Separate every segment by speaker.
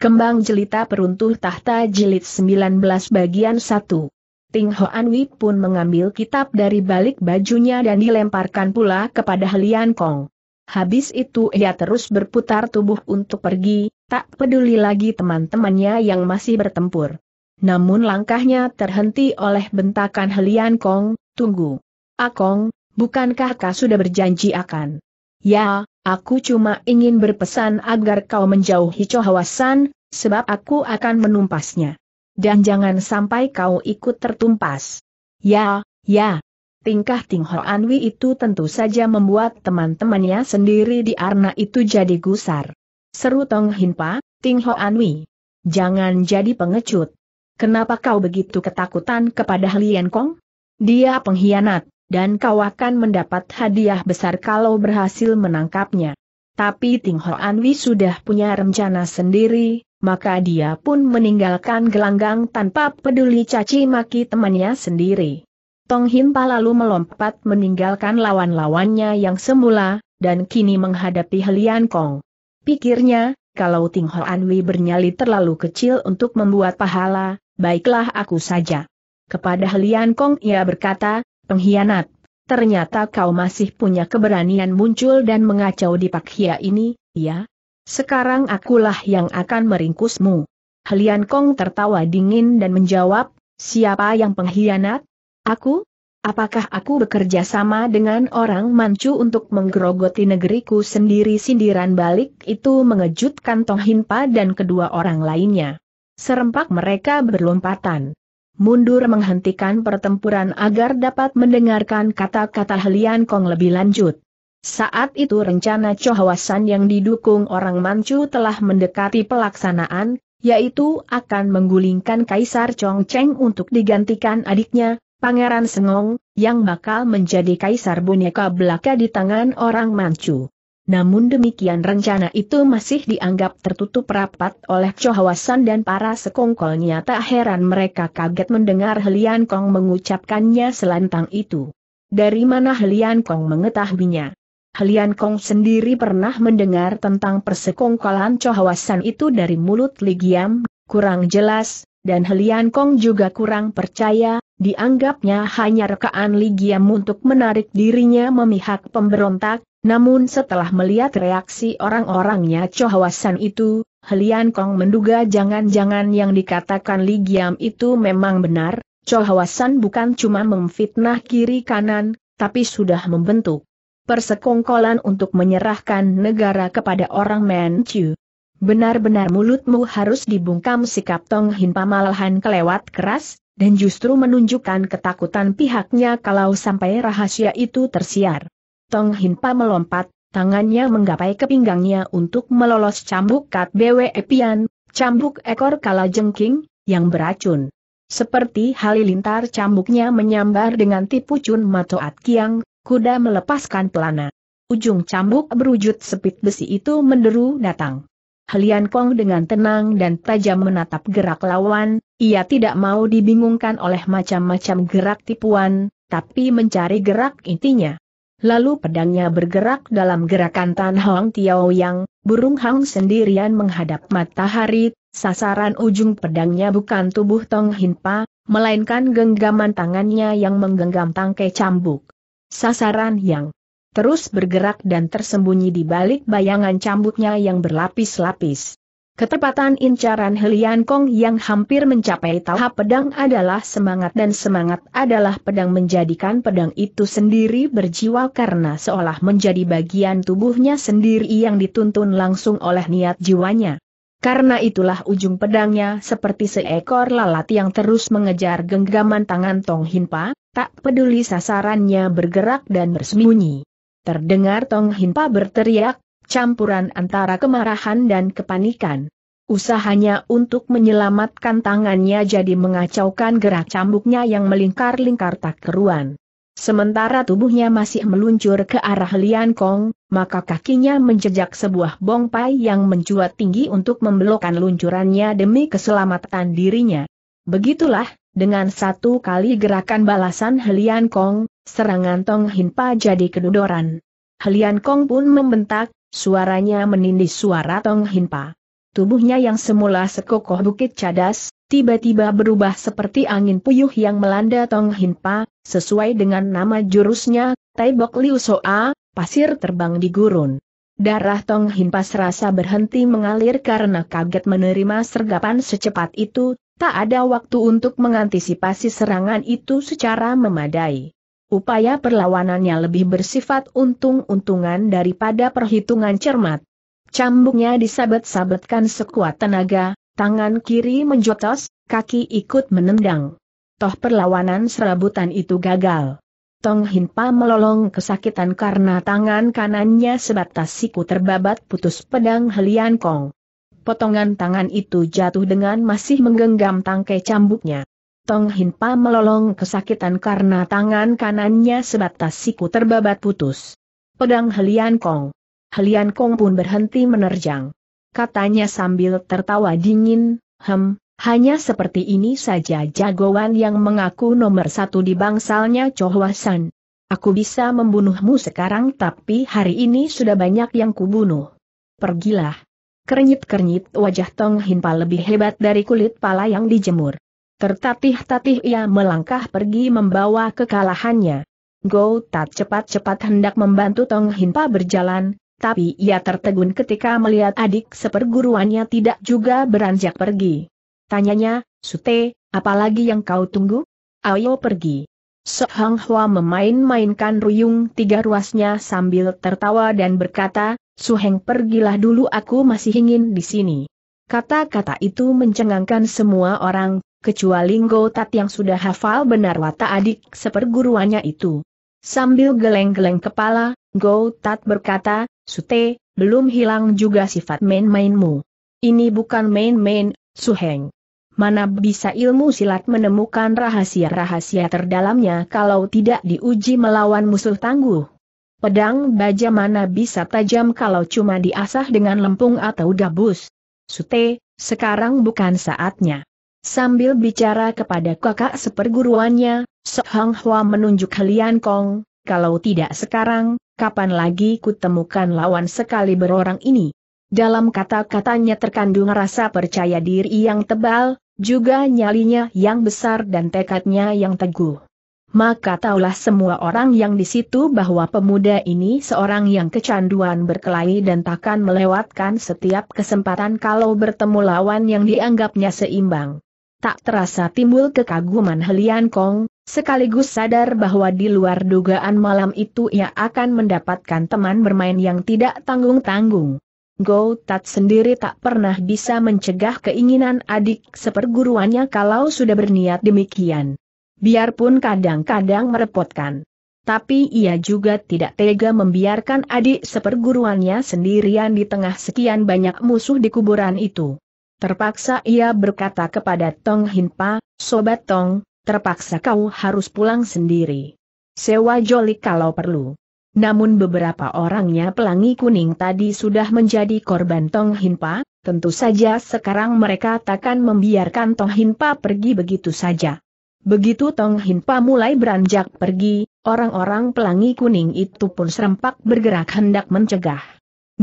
Speaker 1: Kembang Jelita Peruntuh Tahta Jilid 19 Bagian 1 Ting Hoan Anwi pun mengambil kitab dari balik bajunya dan dilemparkan pula kepada Helian Kong. Habis itu ia terus berputar tubuh untuk pergi, tak peduli lagi teman-temannya yang masih bertempur. Namun langkahnya terhenti oleh bentakan Helian Kong, tunggu. Akong, ah bukankah kau sudah berjanji akan? Ya, Aku cuma ingin berpesan agar kau menjauhi Chohawasan, sebab aku akan menumpasnya. Dan jangan sampai kau ikut tertumpas. Ya, ya. Tingkah Ting Ho Anwi itu tentu saja membuat teman-temannya sendiri di Arna itu jadi gusar. Seru Tong Hinpa, Ting Ho Anwi. Jangan jadi pengecut. Kenapa kau begitu ketakutan kepada Lian Kong? Dia pengkhianat dan kau akan mendapat hadiah besar kalau berhasil menangkapnya. Tapi Ting Ho Anwi sudah punya rencana sendiri, maka dia pun meninggalkan gelanggang tanpa peduli caci maki temannya sendiri. Tong Himpa lalu melompat meninggalkan lawan-lawannya yang semula, dan kini menghadapi Helian Kong. Pikirnya, kalau Ting Ho Anwi bernyali terlalu kecil untuk membuat pahala, baiklah aku saja. Kepada Helian Kong ia berkata, pengkhianat. Ternyata kau masih punya keberanian muncul dan mengacau di Pakhia ini, ya? Sekarang akulah yang akan meringkusmu. Helian Kong tertawa dingin dan menjawab, siapa yang pengkhianat? Aku? Apakah aku bekerja sama dengan orang mancu untuk menggerogoti negeriku sendiri sindiran balik itu mengejutkan Tong Hinpa dan kedua orang lainnya. Serempak mereka berlompatan mundur menghentikan pertempuran agar dapat mendengarkan kata-kata Helian Kong lebih lanjut. Saat itu rencana Chohawasan yang didukung orang Manchu telah mendekati pelaksanaan, yaitu akan menggulingkan Kaisar Chongcheng untuk digantikan adiknya, Pangeran Sengong, yang bakal menjadi Kaisar boneka belaka di tangan orang Manchu. Namun demikian rencana itu masih dianggap tertutup rapat oleh Chohawasan dan para sekongkolnya tak heran mereka kaget mendengar Helian Kong mengucapkannya selantang itu. Dari mana Helian Kong mengetahuinya? Helian Kong sendiri pernah mendengar tentang persekongkolan Chohawasan itu dari mulut Ligiam, kurang jelas, dan Helian Kong juga kurang percaya, dianggapnya hanya rekaan Ligiam untuk menarik dirinya memihak pemberontak, namun setelah melihat reaksi orang-orangnya Chohawasan itu, Helian Kong menduga jangan-jangan yang dikatakan Li Giam itu memang benar, Chohawasan bukan cuma memfitnah kiri kanan, tapi sudah membentuk persekongkolan untuk menyerahkan negara kepada orang Manchu. Benar-benar mulutmu harus dibungkam sikap Tong Hin pamalahan kelewat keras, dan justru menunjukkan ketakutan pihaknya kalau sampai rahasia itu tersiar. Tong Hinpa melompat, tangannya menggapai ke pinggangnya untuk melolos cambuk Kat Bwe Epian, cambuk ekor kala jengking, yang beracun. Seperti halilintar cambuknya menyambar dengan tipu cun matoat kiang, kuda melepaskan pelana. Ujung cambuk berwujud sepit besi itu menderu datang. Helian Kong dengan tenang dan tajam menatap gerak lawan, ia tidak mau dibingungkan oleh macam-macam gerak tipuan, tapi mencari gerak intinya. Lalu pedangnya bergerak dalam gerakan Tan Hong Tiao Yang, burung Hang sendirian menghadap matahari, sasaran ujung pedangnya bukan tubuh Tong hin pa, melainkan genggaman tangannya yang menggenggam tangkai cambuk. Sasaran yang terus bergerak dan tersembunyi di balik bayangan cambuknya yang berlapis-lapis. Ketepatan incaran Helian Kong yang hampir mencapai tahap pedang adalah semangat dan semangat adalah pedang menjadikan pedang itu sendiri berjiwa karena seolah menjadi bagian tubuhnya sendiri yang dituntun langsung oleh niat jiwanya. Karena itulah ujung pedangnya seperti seekor lalat yang terus mengejar genggaman tangan Tong Hinpa, tak peduli sasarannya bergerak dan bersembunyi. Terdengar Tong Hinpa berteriak, campuran antara kemarahan dan kepanikan. Usahanya untuk menyelamatkan tangannya jadi mengacaukan gerak cambuknya yang melingkar-lingkar tak keruan. Sementara tubuhnya masih meluncur ke arah Lian Kong, maka kakinya menjejak sebuah bongpai yang mencuat tinggi untuk membelokkan luncurannya demi keselamatan dirinya. Begitulah, dengan satu kali gerakan balasan Helian Kong, serangan Tong Hinpa jadi kedudoran. Helian Kong pun membentak, Suaranya menindih suara Tong Hinpa. Tubuhnya yang semula sekokoh bukit cadas, tiba-tiba berubah seperti angin puyuh yang melanda Tong Hinpa, sesuai dengan nama jurusnya, Taibok Liu Soa, pasir terbang di gurun. Darah Tong Hinpa serasa berhenti mengalir karena kaget menerima sergapan secepat itu, tak ada waktu untuk mengantisipasi serangan itu secara memadai. Upaya perlawanannya lebih bersifat untung-untungan daripada perhitungan cermat. Cambuknya disabet-sabetkan sekuat tenaga, tangan kiri menjotos, kaki ikut menendang. Toh perlawanan serabutan itu gagal. Tong Hinpa melolong kesakitan karena tangan kanannya sebatas siku terbabat putus pedang Helian Kong. Potongan tangan itu jatuh dengan masih menggenggam tangkai cambuknya. Tong Hinpa melolong kesakitan karena tangan kanannya sebatas siku terbabat putus. Pedang Helian Kong. Helian Kong pun berhenti menerjang. Katanya sambil tertawa dingin, hem, hanya seperti ini saja jagoan yang mengaku nomor satu di bangsalnya Chohwasan. Aku bisa membunuhmu sekarang tapi hari ini sudah banyak yang kubunuh. Pergilah. Kernyit-kernyit wajah Tong Hinpa lebih hebat dari kulit pala yang dijemur. Tertatih-tatih ia melangkah pergi membawa kekalahannya. Go Tat cepat-cepat hendak membantu Tong Hinpa berjalan, tapi ia tertegun ketika melihat adik seperguruannya tidak juga beranjak pergi. Tanyanya, Sute, apalagi yang kau tunggu? Ayo pergi. So Hang Hua memain-mainkan ruyung tiga ruasnya sambil tertawa dan berkata, Suheng pergilah dulu aku masih ingin di sini. Kata-kata itu mencengangkan semua orang, kecuali Ngotat yang sudah hafal benar watak adik seperguruannya itu. Sambil geleng-geleng kepala, Tat berkata, Sute, belum hilang juga sifat main-mainmu. Ini bukan main-main, Suheng. Mana bisa ilmu silat menemukan rahasia-rahasia terdalamnya kalau tidak diuji melawan musuh tangguh. Pedang baja mana bisa tajam kalau cuma diasah dengan lempung atau gabus. Sute, sekarang bukan saatnya. Sambil bicara kepada kakak seperguruannya, Sok Hang Hwa menunjuk Helian Kong, kalau tidak sekarang, kapan lagi kutemukan lawan sekali berorang ini? Dalam kata-katanya terkandung rasa percaya diri yang tebal, juga nyalinya yang besar dan tekadnya yang teguh maka taulah semua orang yang di situ bahwa pemuda ini seorang yang kecanduan berkelahi dan takkan melewatkan setiap kesempatan kalau bertemu lawan yang dianggapnya seimbang. Tak terasa timbul kekaguman Helian Kong, sekaligus sadar bahwa di luar dugaan malam itu ia akan mendapatkan teman bermain yang tidak tanggung-tanggung. Go Tat sendiri tak pernah bisa mencegah keinginan adik seperguruannya kalau sudah berniat demikian biarpun kadang-kadang merepotkan. Tapi ia juga tidak tega membiarkan adik seperguruannya sendirian di tengah sekian banyak musuh di kuburan itu. Terpaksa ia berkata kepada Tong Hinpa, Sobat Tong, terpaksa kau harus pulang sendiri. Sewa jolik kalau perlu. Namun beberapa orangnya pelangi kuning tadi sudah menjadi korban Tong Hinpa, tentu saja sekarang mereka takkan membiarkan Tong Hinpa pergi begitu saja. Begitu Tong Hinpa mulai beranjak pergi, orang-orang pelangi kuning itu pun serempak bergerak hendak mencegah.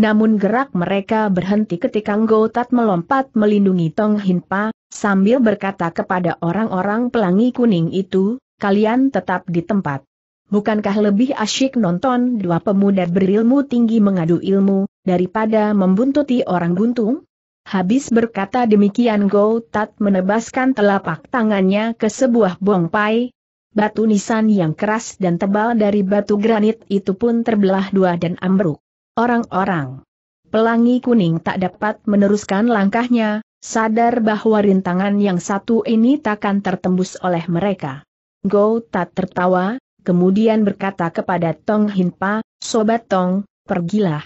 Speaker 1: Namun gerak mereka berhenti ketika Gotat melompat melindungi Tong Hinpa, sambil berkata kepada orang-orang pelangi kuning itu, kalian tetap di tempat. Bukankah lebih asyik nonton dua pemuda berilmu tinggi mengadu ilmu, daripada membuntuti orang buntung? Habis berkata demikian Go Tat menebaskan telapak tangannya ke sebuah bongpai. Batu nisan yang keras dan tebal dari batu granit itu pun terbelah dua dan ambruk. Orang-orang pelangi kuning tak dapat meneruskan langkahnya, sadar bahwa rintangan yang satu ini takkan tertembus oleh mereka. Go Tat tertawa, kemudian berkata kepada Tong Hinpa, Sobat Tong, pergilah.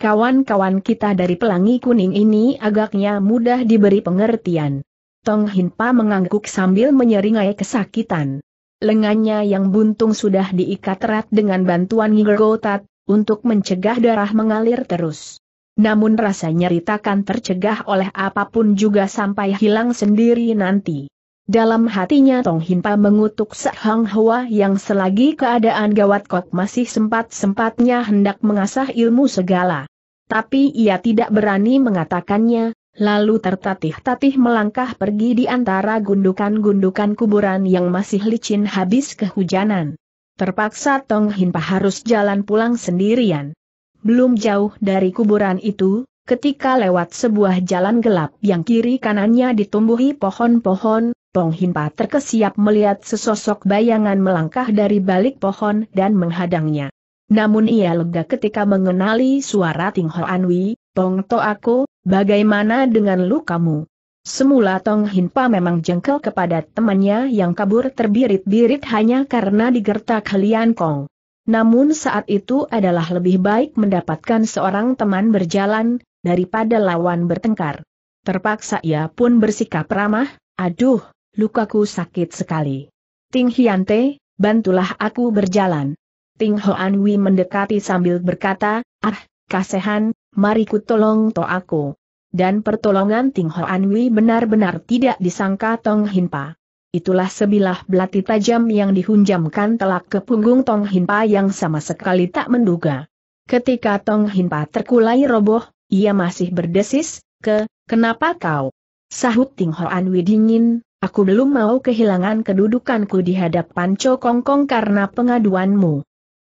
Speaker 1: Kawan-kawan kita dari pelangi kuning ini agaknya mudah diberi pengertian. Tong Hinpa mengangguk sambil menyeringai kesakitan. Lengannya yang buntung sudah diikat erat dengan bantuan Gotat, untuk mencegah darah mengalir terus. Namun rasa nyeri takkan tercegah oleh apapun juga sampai hilang sendiri nanti. Dalam hatinya Tong Hinpa mengutuk Sehang Hua yang selagi keadaan gawat kok masih sempat-sempatnya hendak mengasah ilmu segala. Tapi ia tidak berani mengatakannya, lalu tertatih-tatih melangkah pergi di antara gundukan-gundukan kuburan yang masih licin habis kehujanan. Terpaksa Tong Hinpa harus jalan pulang sendirian. Belum jauh dari kuburan itu, ketika lewat sebuah jalan gelap yang kiri kanannya ditumbuhi pohon-pohon, Tong Hinpa terkesiap melihat sesosok bayangan melangkah dari balik pohon dan menghadangnya. Namun ia lega ketika mengenali suara Ting Ho Anwi, Tong To aku, bagaimana dengan lukamu? Semula Tong Hinpa memang jengkel kepada temannya yang kabur terbirit-birit hanya karena digertak Lian Kong. Namun saat itu adalah lebih baik mendapatkan seorang teman berjalan, daripada lawan bertengkar. Terpaksa ia pun bersikap ramah, aduh, lukaku sakit sekali. Ting Hiante, bantulah aku berjalan. Ting Hoan Anwi mendekati sambil berkata, ah, kasehan, mari ku tolong to aku. Dan pertolongan Ting Hoan Anwi benar-benar tidak disangka Tong Hinpa. Itulah sebilah belati tajam yang dihunjamkan telak ke punggung Tong Hinpa yang sama sekali tak menduga. Ketika Tong Hinpa terkulai roboh, ia masih berdesis, ke, kenapa kau? Sahut Ting Hoan Anwi dingin, aku belum mau kehilangan kedudukanku di hadapan Cho Kong Kong karena pengaduanmu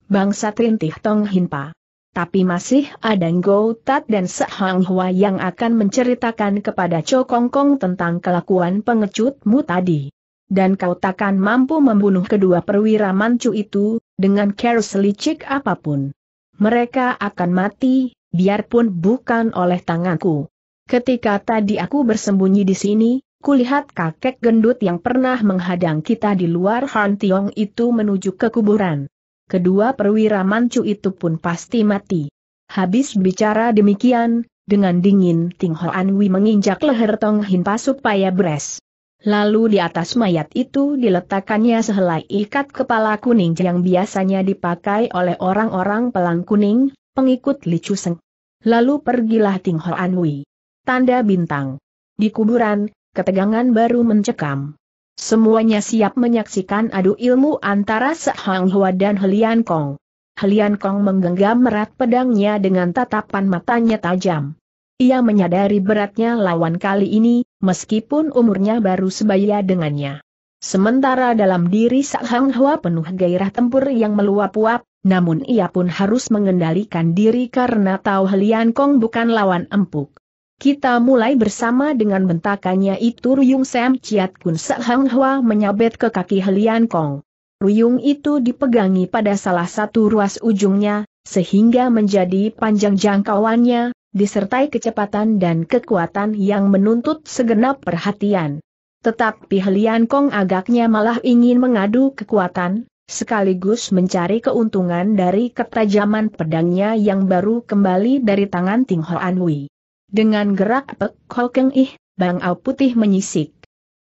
Speaker 1: bangsa Trintih Tong Hinpa. Tapi masih ada Ngou Tat dan Sehang Hua yang akan menceritakan kepada Cho Kong Kong tentang kelakuan pengecutmu tadi. Dan kau takkan mampu membunuh kedua perwira mancu itu, dengan care selicik apapun. Mereka akan mati, biarpun bukan oleh tanganku. Ketika tadi aku bersembunyi di sini, kulihat kakek gendut yang pernah menghadang kita di luar Han Tiong itu menuju ke kuburan kedua perwira mancu itu pun pasti mati. Habis bicara demikian, dengan dingin Ting Ho Anwi menginjak leher Tong Hin Pa supaya beres. Lalu di atas mayat itu diletakkannya sehelai ikat kepala kuning yang biasanya dipakai oleh orang-orang pelang kuning, pengikut Li Chuseng. Lalu pergilah Ting Ho Anwi. Tanda bintang. Di kuburan, ketegangan baru mencekam. Semuanya siap menyaksikan adu ilmu antara Sehang Hua dan Helian Kong. Helian Kong menggenggam merat pedangnya dengan tatapan matanya tajam. Ia menyadari beratnya lawan kali ini, meskipun umurnya baru sebaya dengannya. Sementara dalam diri Sehang Hua penuh gairah tempur yang meluap luap namun ia pun harus mengendalikan diri karena tahu Helian Kong bukan lawan empuk. Kita mulai bersama dengan bentakannya itu Ruyung Sam Chiat Kun Sa Hang Hwa menyabet ke kaki Helian Kong. Ruyung itu dipegangi pada salah satu ruas ujungnya, sehingga menjadi panjang jangkauannya, disertai kecepatan dan kekuatan yang menuntut segenap perhatian. Tetapi Helian Kong agaknya malah ingin mengadu kekuatan, sekaligus mencari keuntungan dari ketajaman pedangnya yang baru kembali dari tangan Ting Hoan Wei. Dengan gerak Pek Keng Ih, Bang Au Putih menyisik.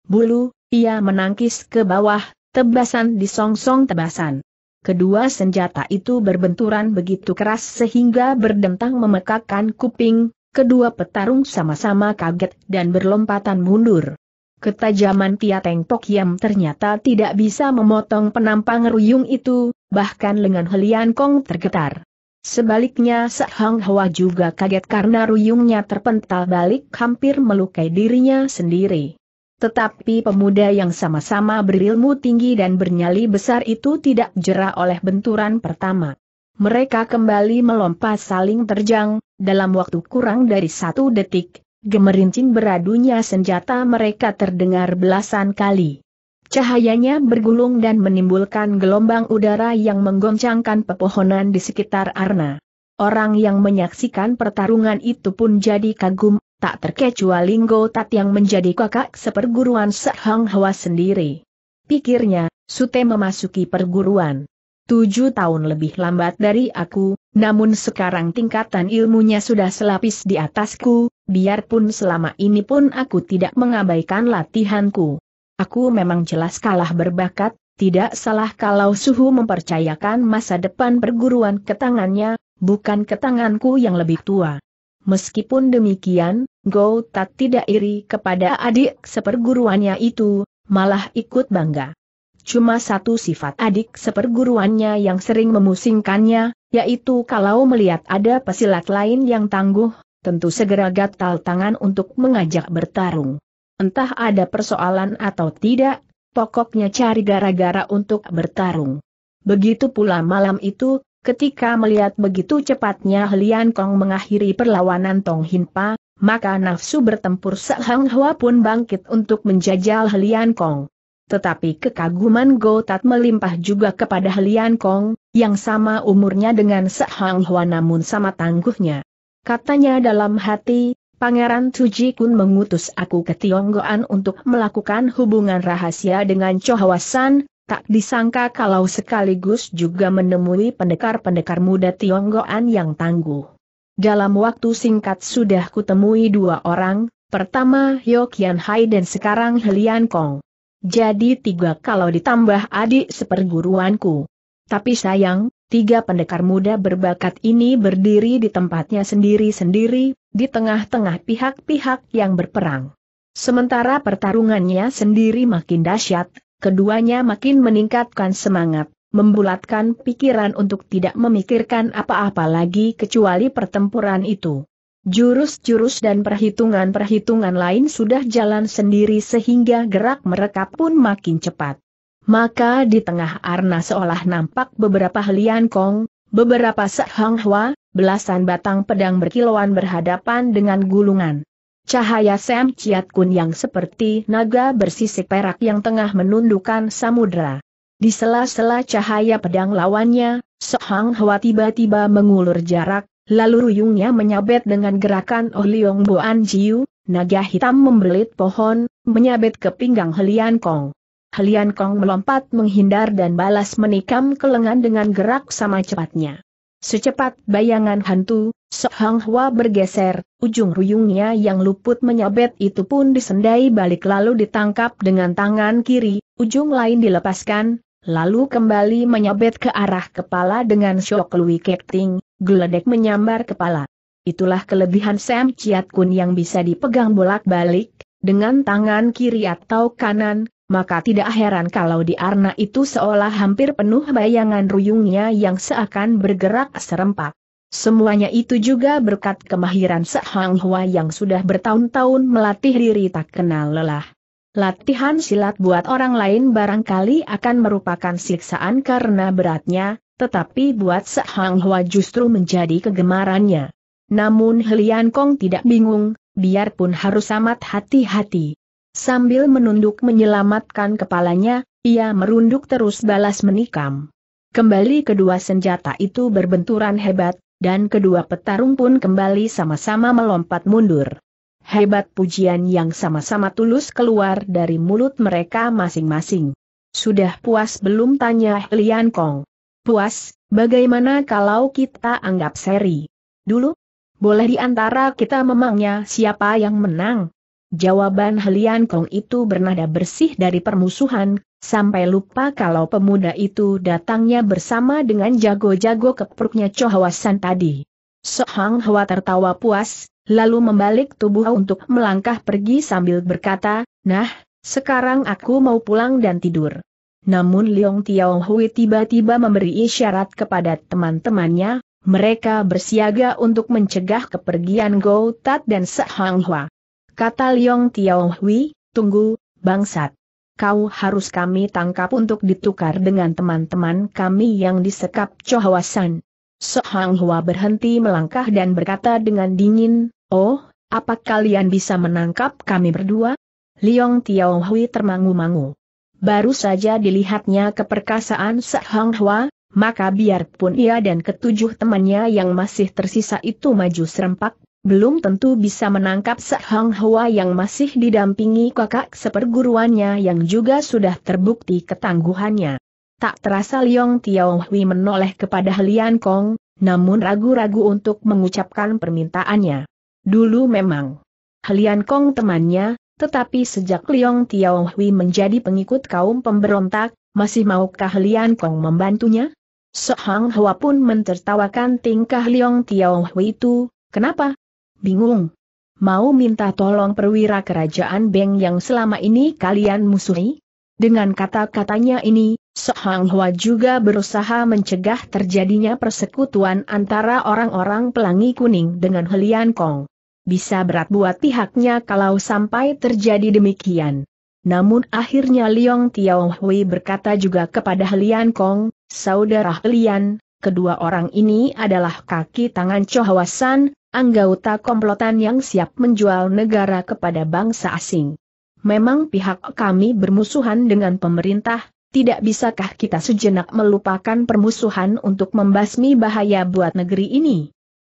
Speaker 1: Bulu, ia menangkis ke bawah, tebasan di song-song tebasan. Kedua senjata itu berbenturan begitu keras sehingga berdentang memekakkan kuping, kedua petarung sama-sama kaget dan berlompatan mundur. Ketajaman Tia Teng Pok Yam ternyata tidak bisa memotong penampang ruyung itu, bahkan lengan Helian Kong tergetar. Sebaliknya Sehang Hwa juga kaget karena ruyungnya terpental balik hampir melukai dirinya sendiri. Tetapi pemuda yang sama-sama berilmu tinggi dan bernyali besar itu tidak jera oleh benturan pertama. Mereka kembali melompat saling terjang, dalam waktu kurang dari satu detik, gemerincing beradunya senjata mereka terdengar belasan kali. Cahayanya bergulung dan menimbulkan gelombang udara yang menggoncangkan pepohonan di sekitar Arna. Orang yang menyaksikan pertarungan itu pun jadi kagum, tak terkecuali Linggo Tat yang menjadi kakak seperguruan Sehang Hwa sendiri. Pikirnya, Sute memasuki perguruan. Tujuh tahun lebih lambat dari aku, namun sekarang tingkatan ilmunya sudah selapis di atasku, biarpun selama ini pun aku tidak mengabaikan latihanku. Aku memang jelas kalah berbakat, tidak salah kalau suhu mempercayakan masa depan perguruan ke tangannya, bukan ke tanganku yang lebih tua. Meskipun demikian, Go tak tidak iri kepada adik seperguruannya itu, malah ikut bangga. Cuma satu sifat adik seperguruannya yang sering memusingkannya, yaitu kalau melihat ada pesilat lain yang tangguh, tentu segera gatal tangan untuk mengajak bertarung. Entah ada persoalan atau tidak, pokoknya cari gara-gara untuk bertarung. Begitu pula malam itu, ketika melihat begitu cepatnya Helian Kong mengakhiri perlawanan Tong Hinpa, maka nafsu bertempur Sehang Hua pun bangkit untuk menjajal Helian Kong. Tetapi kekaguman Go Tat melimpah juga kepada Helian Kong, yang sama umurnya dengan Sehang Hua namun sama tangguhnya. Katanya dalam hati, Pangeran Tuji Kun mengutus aku ke Tionggoan untuk melakukan hubungan rahasia dengan Chohawasan, tak disangka kalau sekaligus juga menemui pendekar-pendekar muda Tionggoan yang tangguh. Dalam waktu singkat sudah kutemui dua orang, pertama Yokian Hai dan sekarang Helian Kong. Jadi tiga kalau ditambah adik seperguruanku. Tapi sayang, Tiga pendekar muda berbakat ini berdiri di tempatnya sendiri-sendiri, di tengah-tengah pihak-pihak yang berperang. Sementara pertarungannya sendiri makin dahsyat, keduanya makin meningkatkan semangat, membulatkan pikiran untuk tidak memikirkan apa-apa lagi kecuali pertempuran itu. Jurus-jurus dan perhitungan-perhitungan lain sudah jalan sendiri sehingga gerak mereka pun makin cepat. Maka di tengah arna seolah nampak beberapa helian kong, beberapa sehang hua, belasan batang pedang berkilauan berhadapan dengan gulungan. Cahaya Sam Chiat Kun yang seperti naga bersisik perak yang tengah menundukkan samudra. Di sela-sela cahaya pedang lawannya, Sohang Hwa tiba-tiba mengulur jarak, lalu ruyungnya menyabet dengan gerakan Oh Boan Jiu, naga hitam membelit pohon, menyabet ke pinggang Helian Kong. Halian Kong melompat menghindar dan balas menikam ke lengan dengan gerak sama cepatnya. Secepat bayangan hantu, Sok Hong Hwa bergeser, ujung ruyungnya yang luput menyabet itu pun disendai balik lalu ditangkap dengan tangan kiri, ujung lain dilepaskan, lalu kembali menyabet ke arah kepala dengan shock Lui keting, geledek menyambar kepala. Itulah kelebihan Sam Chiat Kun yang bisa dipegang bolak-balik, dengan tangan kiri atau kanan, maka tidak heran kalau di arna itu seolah hampir penuh bayangan ruyungnya yang seakan bergerak serempak. Semuanya itu juga berkat kemahiran Sehang Hua yang sudah bertahun-tahun melatih diri tak kenal lelah. Latihan silat buat orang lain barangkali akan merupakan siksaan karena beratnya, tetapi buat Sehang Hua justru menjadi kegemarannya. Namun Helian Kong tidak bingung, biarpun harus amat hati-hati. Sambil menunduk menyelamatkan kepalanya, ia merunduk terus balas menikam. Kembali kedua senjata itu berbenturan hebat, dan kedua petarung pun kembali sama-sama melompat mundur. Hebat pujian yang sama-sama tulus keluar dari mulut mereka masing-masing. Sudah puas belum tanya Lian Kong. Puas, bagaimana kalau kita anggap seri? Dulu? Boleh diantara kita memangnya siapa yang menang? Jawaban Helian Kong itu bernada bersih dari permusuhan, sampai lupa kalau pemuda itu datangnya bersama dengan jago-jago kepruknya Chohawasan tadi. Sohang Hwa tertawa puas, lalu membalik tubuh untuk melangkah pergi sambil berkata, Nah, sekarang aku mau pulang dan tidur. Namun Leong Tiao Hui tiba-tiba memberi isyarat kepada teman-temannya, mereka bersiaga untuk mencegah kepergian Go Tat dan Sohang Hwa kata Liong Tiao Hui, tunggu, bangsat. Kau harus kami tangkap untuk ditukar dengan teman-teman kami yang disekap Chohawasan. So Hang Hua berhenti melangkah dan berkata dengan dingin, Oh, apa kalian bisa menangkap kami berdua? Liong Tiao Hui termangu-mangu. Baru saja dilihatnya keperkasaan Sok Hang Hua, maka biarpun ia dan ketujuh temannya yang masih tersisa itu maju serempak belum tentu bisa menangkap Sehang Hua yang masih didampingi kakak seperguruannya yang juga sudah terbukti ketangguhannya. Tak terasa Liong Tiao Hui menoleh kepada Lian Kong, namun ragu-ragu untuk mengucapkan permintaannya. Dulu memang Lian Kong temannya, tetapi sejak Liong Tiao Hui menjadi pengikut kaum pemberontak, masih maukah Lian Kong membantunya? Sehang Hua pun mentertawakan tingkah Liong Tiao Hui itu, kenapa? bingung. Mau minta tolong perwira kerajaan Beng yang selama ini kalian musuhi? Dengan kata-katanya ini, Sok Hang juga berusaha mencegah terjadinya persekutuan antara orang-orang pelangi kuning dengan Helian Kong. Bisa berat buat pihaknya kalau sampai terjadi demikian. Namun akhirnya Liong Tiao Hui berkata juga kepada Helian Kong, Saudara Helian, kedua orang ini adalah kaki tangan Hwasan anggota komplotan yang siap menjual negara kepada bangsa asing. Memang pihak kami bermusuhan dengan pemerintah, tidak bisakah kita sejenak melupakan permusuhan untuk membasmi bahaya buat negeri ini?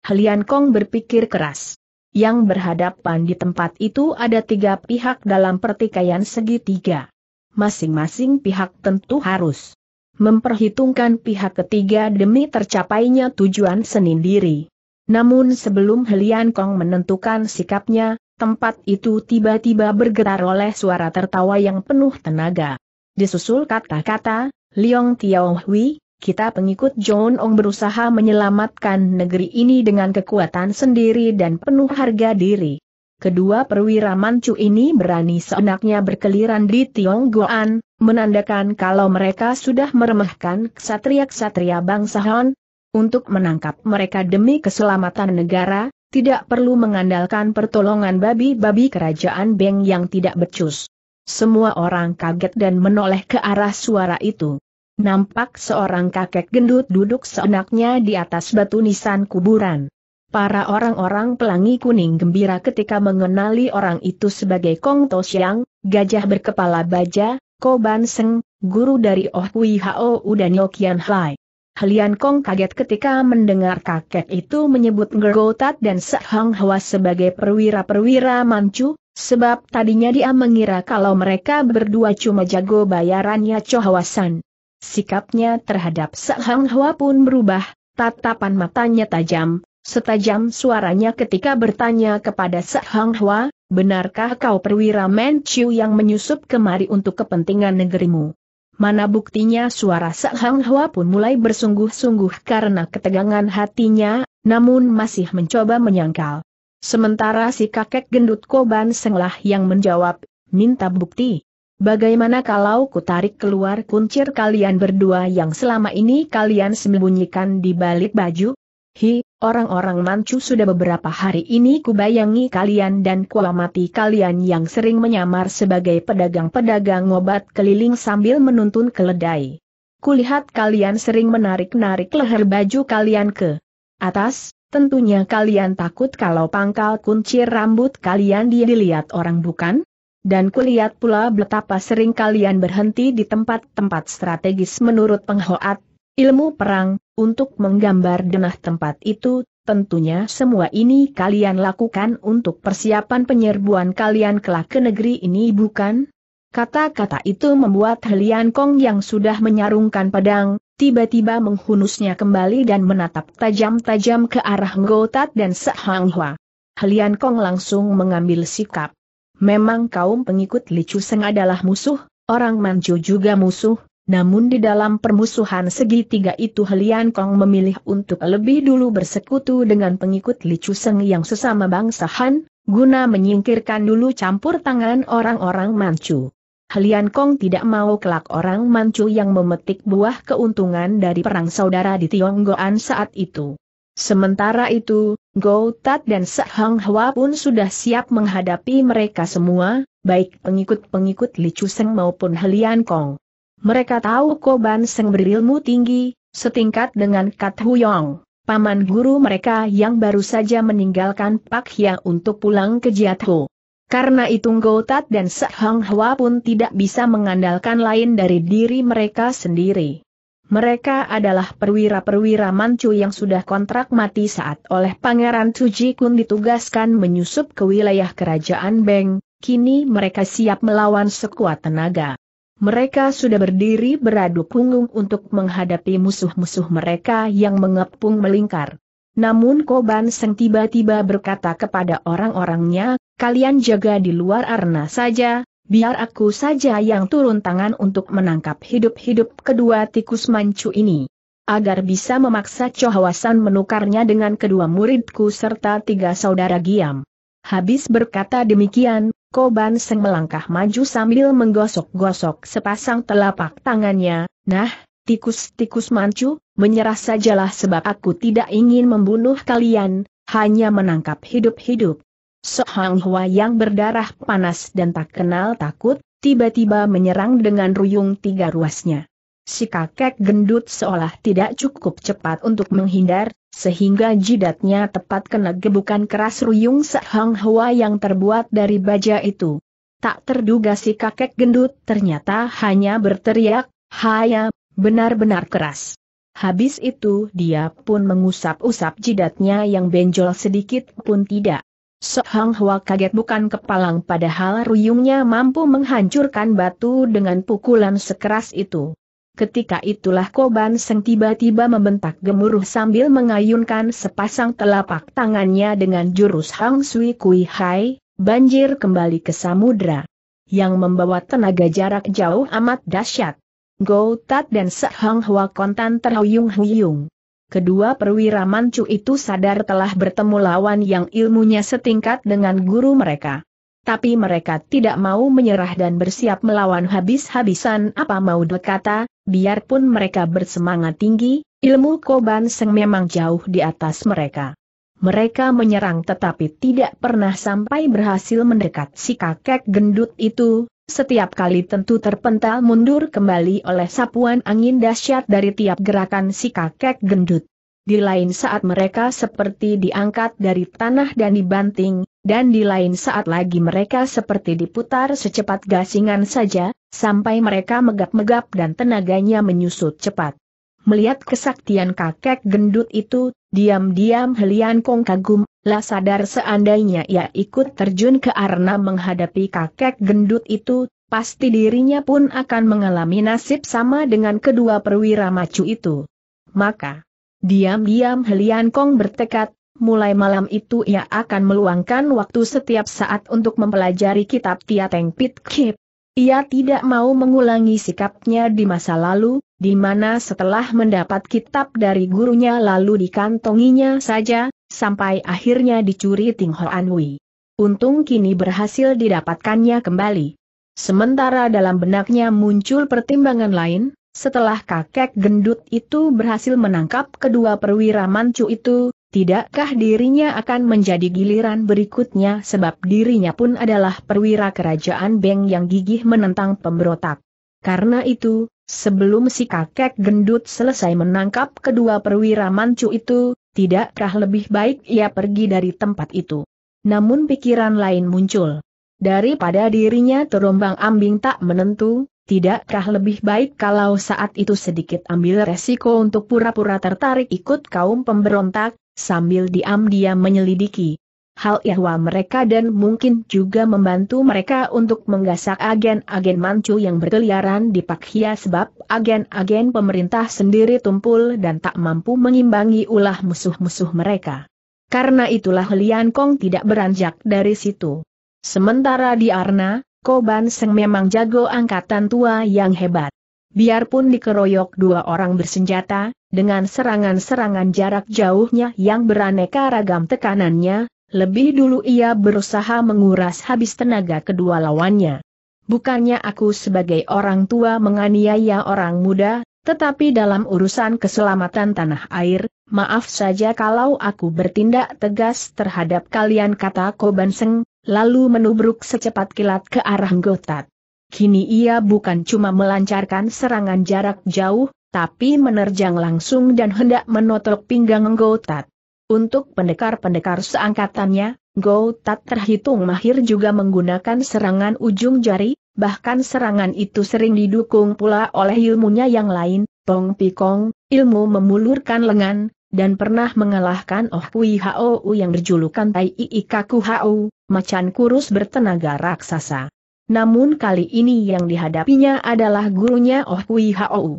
Speaker 1: Helian Kong berpikir keras. Yang berhadapan di tempat itu ada tiga pihak dalam pertikaian segitiga. Masing-masing pihak tentu harus memperhitungkan pihak ketiga demi tercapainya tujuan sendiri. Namun sebelum Helian Kong menentukan sikapnya, tempat itu tiba-tiba bergetar oleh suara tertawa yang penuh tenaga. Disusul kata-kata, Liong Tiaohui, kita pengikut John Ong berusaha menyelamatkan negeri ini dengan kekuatan sendiri dan penuh harga diri. Kedua perwira mancu ini berani seenaknya berkeliran di Tiong Goan, menandakan kalau mereka sudah meremehkan ksatria-ksatria bangsa Han, untuk menangkap mereka demi keselamatan negara, tidak perlu mengandalkan pertolongan babi-babi kerajaan Beng yang tidak becus. Semua orang kaget dan menoleh ke arah suara itu. Nampak seorang kakek gendut duduk seenaknya di atas batu nisan kuburan. Para orang-orang pelangi kuning gembira ketika mengenali orang itu sebagai Kong Siang, gajah berkepala baja, Koban Seng, guru dari Oh Hui Hao dan Yokian Hai. Helian Kong kaget ketika mendengar kakek itu menyebut Ngergotat dan Sehang Hwa sebagai perwira-perwira Manchu, sebab tadinya dia mengira kalau mereka berdua cuma jago bayarannya Chohawasan. Sikapnya terhadap Sehang Hwa pun berubah, tatapan matanya tajam, setajam suaranya ketika bertanya kepada Sehang Hwa, benarkah kau perwira Manchu yang menyusup kemari untuk kepentingan negerimu? Mana buktinya suara Hang Hwa pun mulai bersungguh-sungguh karena ketegangan hatinya, namun masih mencoba menyangkal. Sementara si kakek gendut Koban Senglah yang menjawab, minta bukti. Bagaimana kalau ku tarik keluar kuncir kalian berdua yang selama ini kalian sembunyikan di balik baju? Hi, orang-orang mancu sudah beberapa hari ini kubayangi kalian dan kuamati kalian yang sering menyamar sebagai pedagang-pedagang obat keliling sambil menuntun keledai. Kulihat kalian sering menarik-narik leher baju kalian ke atas, tentunya kalian takut kalau pangkal kunci rambut kalian dia dilihat orang bukan? Dan kulihat pula betapa sering kalian berhenti di tempat-tempat strategis menurut penghoat, ilmu perang, untuk menggambar denah tempat itu, tentunya semua ini kalian lakukan untuk persiapan penyerbuan kalian kelak ke negeri ini bukan? Kata-kata itu membuat Helian Kong yang sudah menyarungkan pedang, tiba-tiba menghunusnya kembali dan menatap tajam-tajam ke arah Ngotat dan Sehang Hua. Helian Kong langsung mengambil sikap. Memang kaum pengikut Licu Seng adalah musuh, orang Manchu juga musuh, namun di dalam permusuhan segitiga itu Helian Kong memilih untuk lebih dulu bersekutu dengan pengikut Li Chuseng yang sesama bangsa Han, guna menyingkirkan dulu campur tangan orang-orang Manchu. Helian Kong tidak mau kelak orang Manchu yang memetik buah keuntungan dari perang saudara di Tionggoan saat itu. Sementara itu, Go Tat dan Sehang Hwa pun sudah siap menghadapi mereka semua, baik pengikut-pengikut Li Chuseng maupun Helian Kong. Mereka tahu Koban Seng berilmu tinggi, setingkat dengan Kat Huyong, paman guru mereka yang baru saja meninggalkan Pak Hia untuk pulang ke Jiatho. Karena itu Gotat dan Sehang Hwa pun tidak bisa mengandalkan lain dari diri mereka sendiri. Mereka adalah perwira-perwira Manchu yang sudah kontrak mati saat oleh Pangeran Tuji Kun ditugaskan menyusup ke wilayah kerajaan Beng, kini mereka siap melawan sekuat tenaga. Mereka sudah berdiri beradu punggung untuk menghadapi musuh-musuh mereka yang mengepung melingkar. Namun Koban Seng tiba-tiba berkata kepada orang-orangnya, kalian jaga di luar arena saja, biar aku saja yang turun tangan untuk menangkap hidup-hidup kedua tikus mancu ini agar bisa memaksa Cohawasan menukarnya dengan kedua muridku serta tiga saudara Giam. Habis berkata demikian, Koban Seng melangkah maju sambil menggosok-gosok sepasang telapak tangannya, nah, tikus-tikus mancu, menyerah sajalah sebab aku tidak ingin membunuh kalian, hanya menangkap hidup-hidup. Sohang Hua yang berdarah panas dan tak kenal takut, tiba-tiba menyerang dengan ruyung tiga ruasnya si kakek gendut seolah tidak cukup cepat untuk menghindar, sehingga jidatnya tepat kena gebukan keras ruyung sehang hua yang terbuat dari baja itu. Tak terduga si kakek gendut ternyata hanya berteriak, haya, benar-benar keras. Habis itu dia pun mengusap-usap jidatnya yang benjol sedikit pun tidak. Sohang Hua kaget bukan kepalang padahal ruyungnya mampu menghancurkan batu dengan pukulan sekeras itu. Ketika itulah Koban Seng tiba-tiba membentak gemuruh sambil mengayunkan sepasang telapak tangannya dengan jurus Hang Sui Kui Hai, banjir kembali ke samudra. Yang membawa tenaga jarak jauh amat dahsyat. Go Tat dan Hang Hwa Kontan terhuyung-huyung. Kedua perwira mancu itu sadar telah bertemu lawan yang ilmunya setingkat dengan guru mereka. Tapi mereka tidak mau menyerah dan bersiap melawan habis-habisan apa mau berkata, biarpun mereka bersemangat tinggi, ilmu Koban Seng memang jauh di atas mereka. Mereka menyerang tetapi tidak pernah sampai berhasil mendekat si kakek gendut itu, setiap kali tentu terpental mundur kembali oleh sapuan angin dahsyat dari tiap gerakan si kakek gendut. Di lain saat mereka seperti diangkat dari tanah dan dibanting, dan di lain saat lagi mereka seperti diputar secepat gasingan saja, Sampai mereka megap-megap dan tenaganya menyusut cepat. Melihat kesaktian kakek gendut itu, diam-diam Helian Kong kagum, lah sadar seandainya ia ikut terjun ke arena menghadapi kakek gendut itu, pasti dirinya pun akan mengalami nasib sama dengan kedua perwira macu itu. Maka, diam-diam Helian Kong bertekad, mulai malam itu ia akan meluangkan waktu setiap saat untuk mempelajari kitab Tia Teng Pit Kip. Ia tidak mau mengulangi sikapnya di masa lalu, di mana setelah mendapat kitab dari gurunya lalu dikantonginya saja, sampai akhirnya dicuri Ting Anwi. Wei. Untung kini berhasil didapatkannya kembali. Sementara dalam benaknya muncul pertimbangan lain, setelah kakek gendut itu berhasil menangkap kedua perwira mancu itu, tidakkah dirinya akan menjadi giliran berikutnya sebab dirinya pun adalah perwira kerajaan Beng yang gigih menentang pemberontak. Karena itu, sebelum si kakek gendut selesai menangkap kedua perwira mancu itu, tidakkah lebih baik ia pergi dari tempat itu. Namun pikiran lain muncul. Daripada dirinya terombang ambing tak menentu, tidakkah lebih baik kalau saat itu sedikit ambil resiko untuk pura-pura tertarik ikut kaum pemberontak, sambil diam-diam menyelidiki hal ihwa mereka dan mungkin juga membantu mereka untuk menggasak agen-agen mancu yang berkeliaran di Pakhia sebab agen-agen pemerintah sendiri tumpul dan tak mampu mengimbangi ulah musuh-musuh mereka. Karena itulah Lian Kong tidak beranjak dari situ. Sementara di Arna, Koban Seng memang jago angkatan tua yang hebat. Biarpun dikeroyok dua orang bersenjata, dengan serangan-serangan jarak jauhnya yang beraneka ragam tekanannya, lebih dulu ia berusaha menguras habis tenaga kedua lawannya. Bukannya aku sebagai orang tua menganiaya orang muda, tetapi dalam urusan keselamatan tanah air, maaf saja kalau aku bertindak tegas terhadap kalian kata Kobanseng, lalu menubruk secepat kilat ke arah Gotat. Kini ia bukan cuma melancarkan serangan jarak jauh, tapi menerjang langsung dan hendak menotok pinggang Goutat. Untuk pendekar-pendekar seangkatannya, Goutat terhitung mahir juga menggunakan serangan ujung jari, bahkan serangan itu sering didukung pula oleh ilmunya yang lain, Pong Pikong, ilmu memulurkan lengan, dan pernah mengalahkan Oh Kui Hau yang berjulukan Tai Ii Kaku macan kurus bertenaga raksasa. Namun kali ini yang dihadapinya adalah gurunya Oh Kui Hau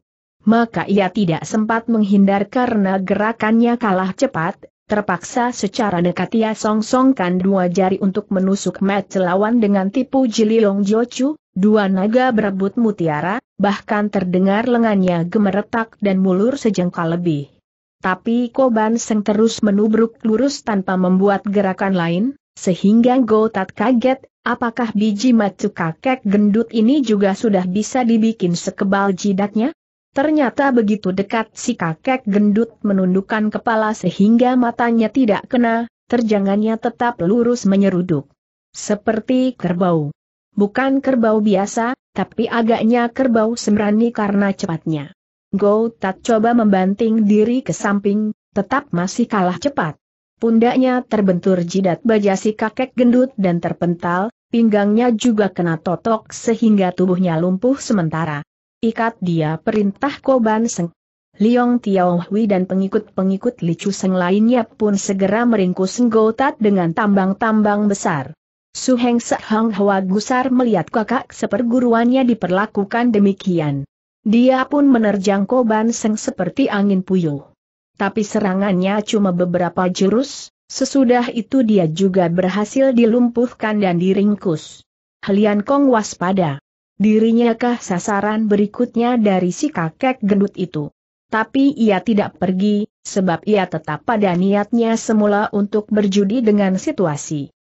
Speaker 1: maka ia tidak sempat menghindar karena gerakannya kalah cepat, terpaksa secara nekat ia song-songkan dua jari untuk menusuk mat lawan dengan tipu jililong jocu, dua naga berebut mutiara, bahkan terdengar lengannya gemeretak dan mulur sejengkal lebih. Tapi Koban Seng terus menubruk lurus tanpa membuat gerakan lain, sehingga Gotat kaget, apakah biji matu kakek gendut ini juga sudah bisa dibikin sekebal jidatnya? Ternyata begitu dekat si kakek gendut menundukkan kepala sehingga matanya tidak kena, terjangannya tetap lurus menyeruduk. Seperti kerbau. Bukan kerbau biasa, tapi agaknya kerbau sembrani karena cepatnya. Go tak coba membanting diri ke samping, tetap masih kalah cepat. Pundaknya terbentur jidat baja si kakek gendut dan terpental, pinggangnya juga kena totok sehingga tubuhnya lumpuh sementara. Ikat dia perintah Koban Seng. Liong Tiaohui dan pengikut-pengikut Li Seng lainnya pun segera meringkus Nggotat dengan tambang-tambang besar. Su Heng Sehang Hwa Gusar melihat kakak seperguruannya diperlakukan demikian. Dia pun menerjang Koban Seng seperti angin puyuh. Tapi serangannya cuma beberapa jurus, sesudah itu dia juga berhasil dilumpuhkan dan diringkus. Helian Kong waspada dirinya kah sasaran berikutnya dari si kakek gendut itu. Tapi ia tidak pergi, sebab ia tetap pada niatnya semula untuk berjudi dengan situasi.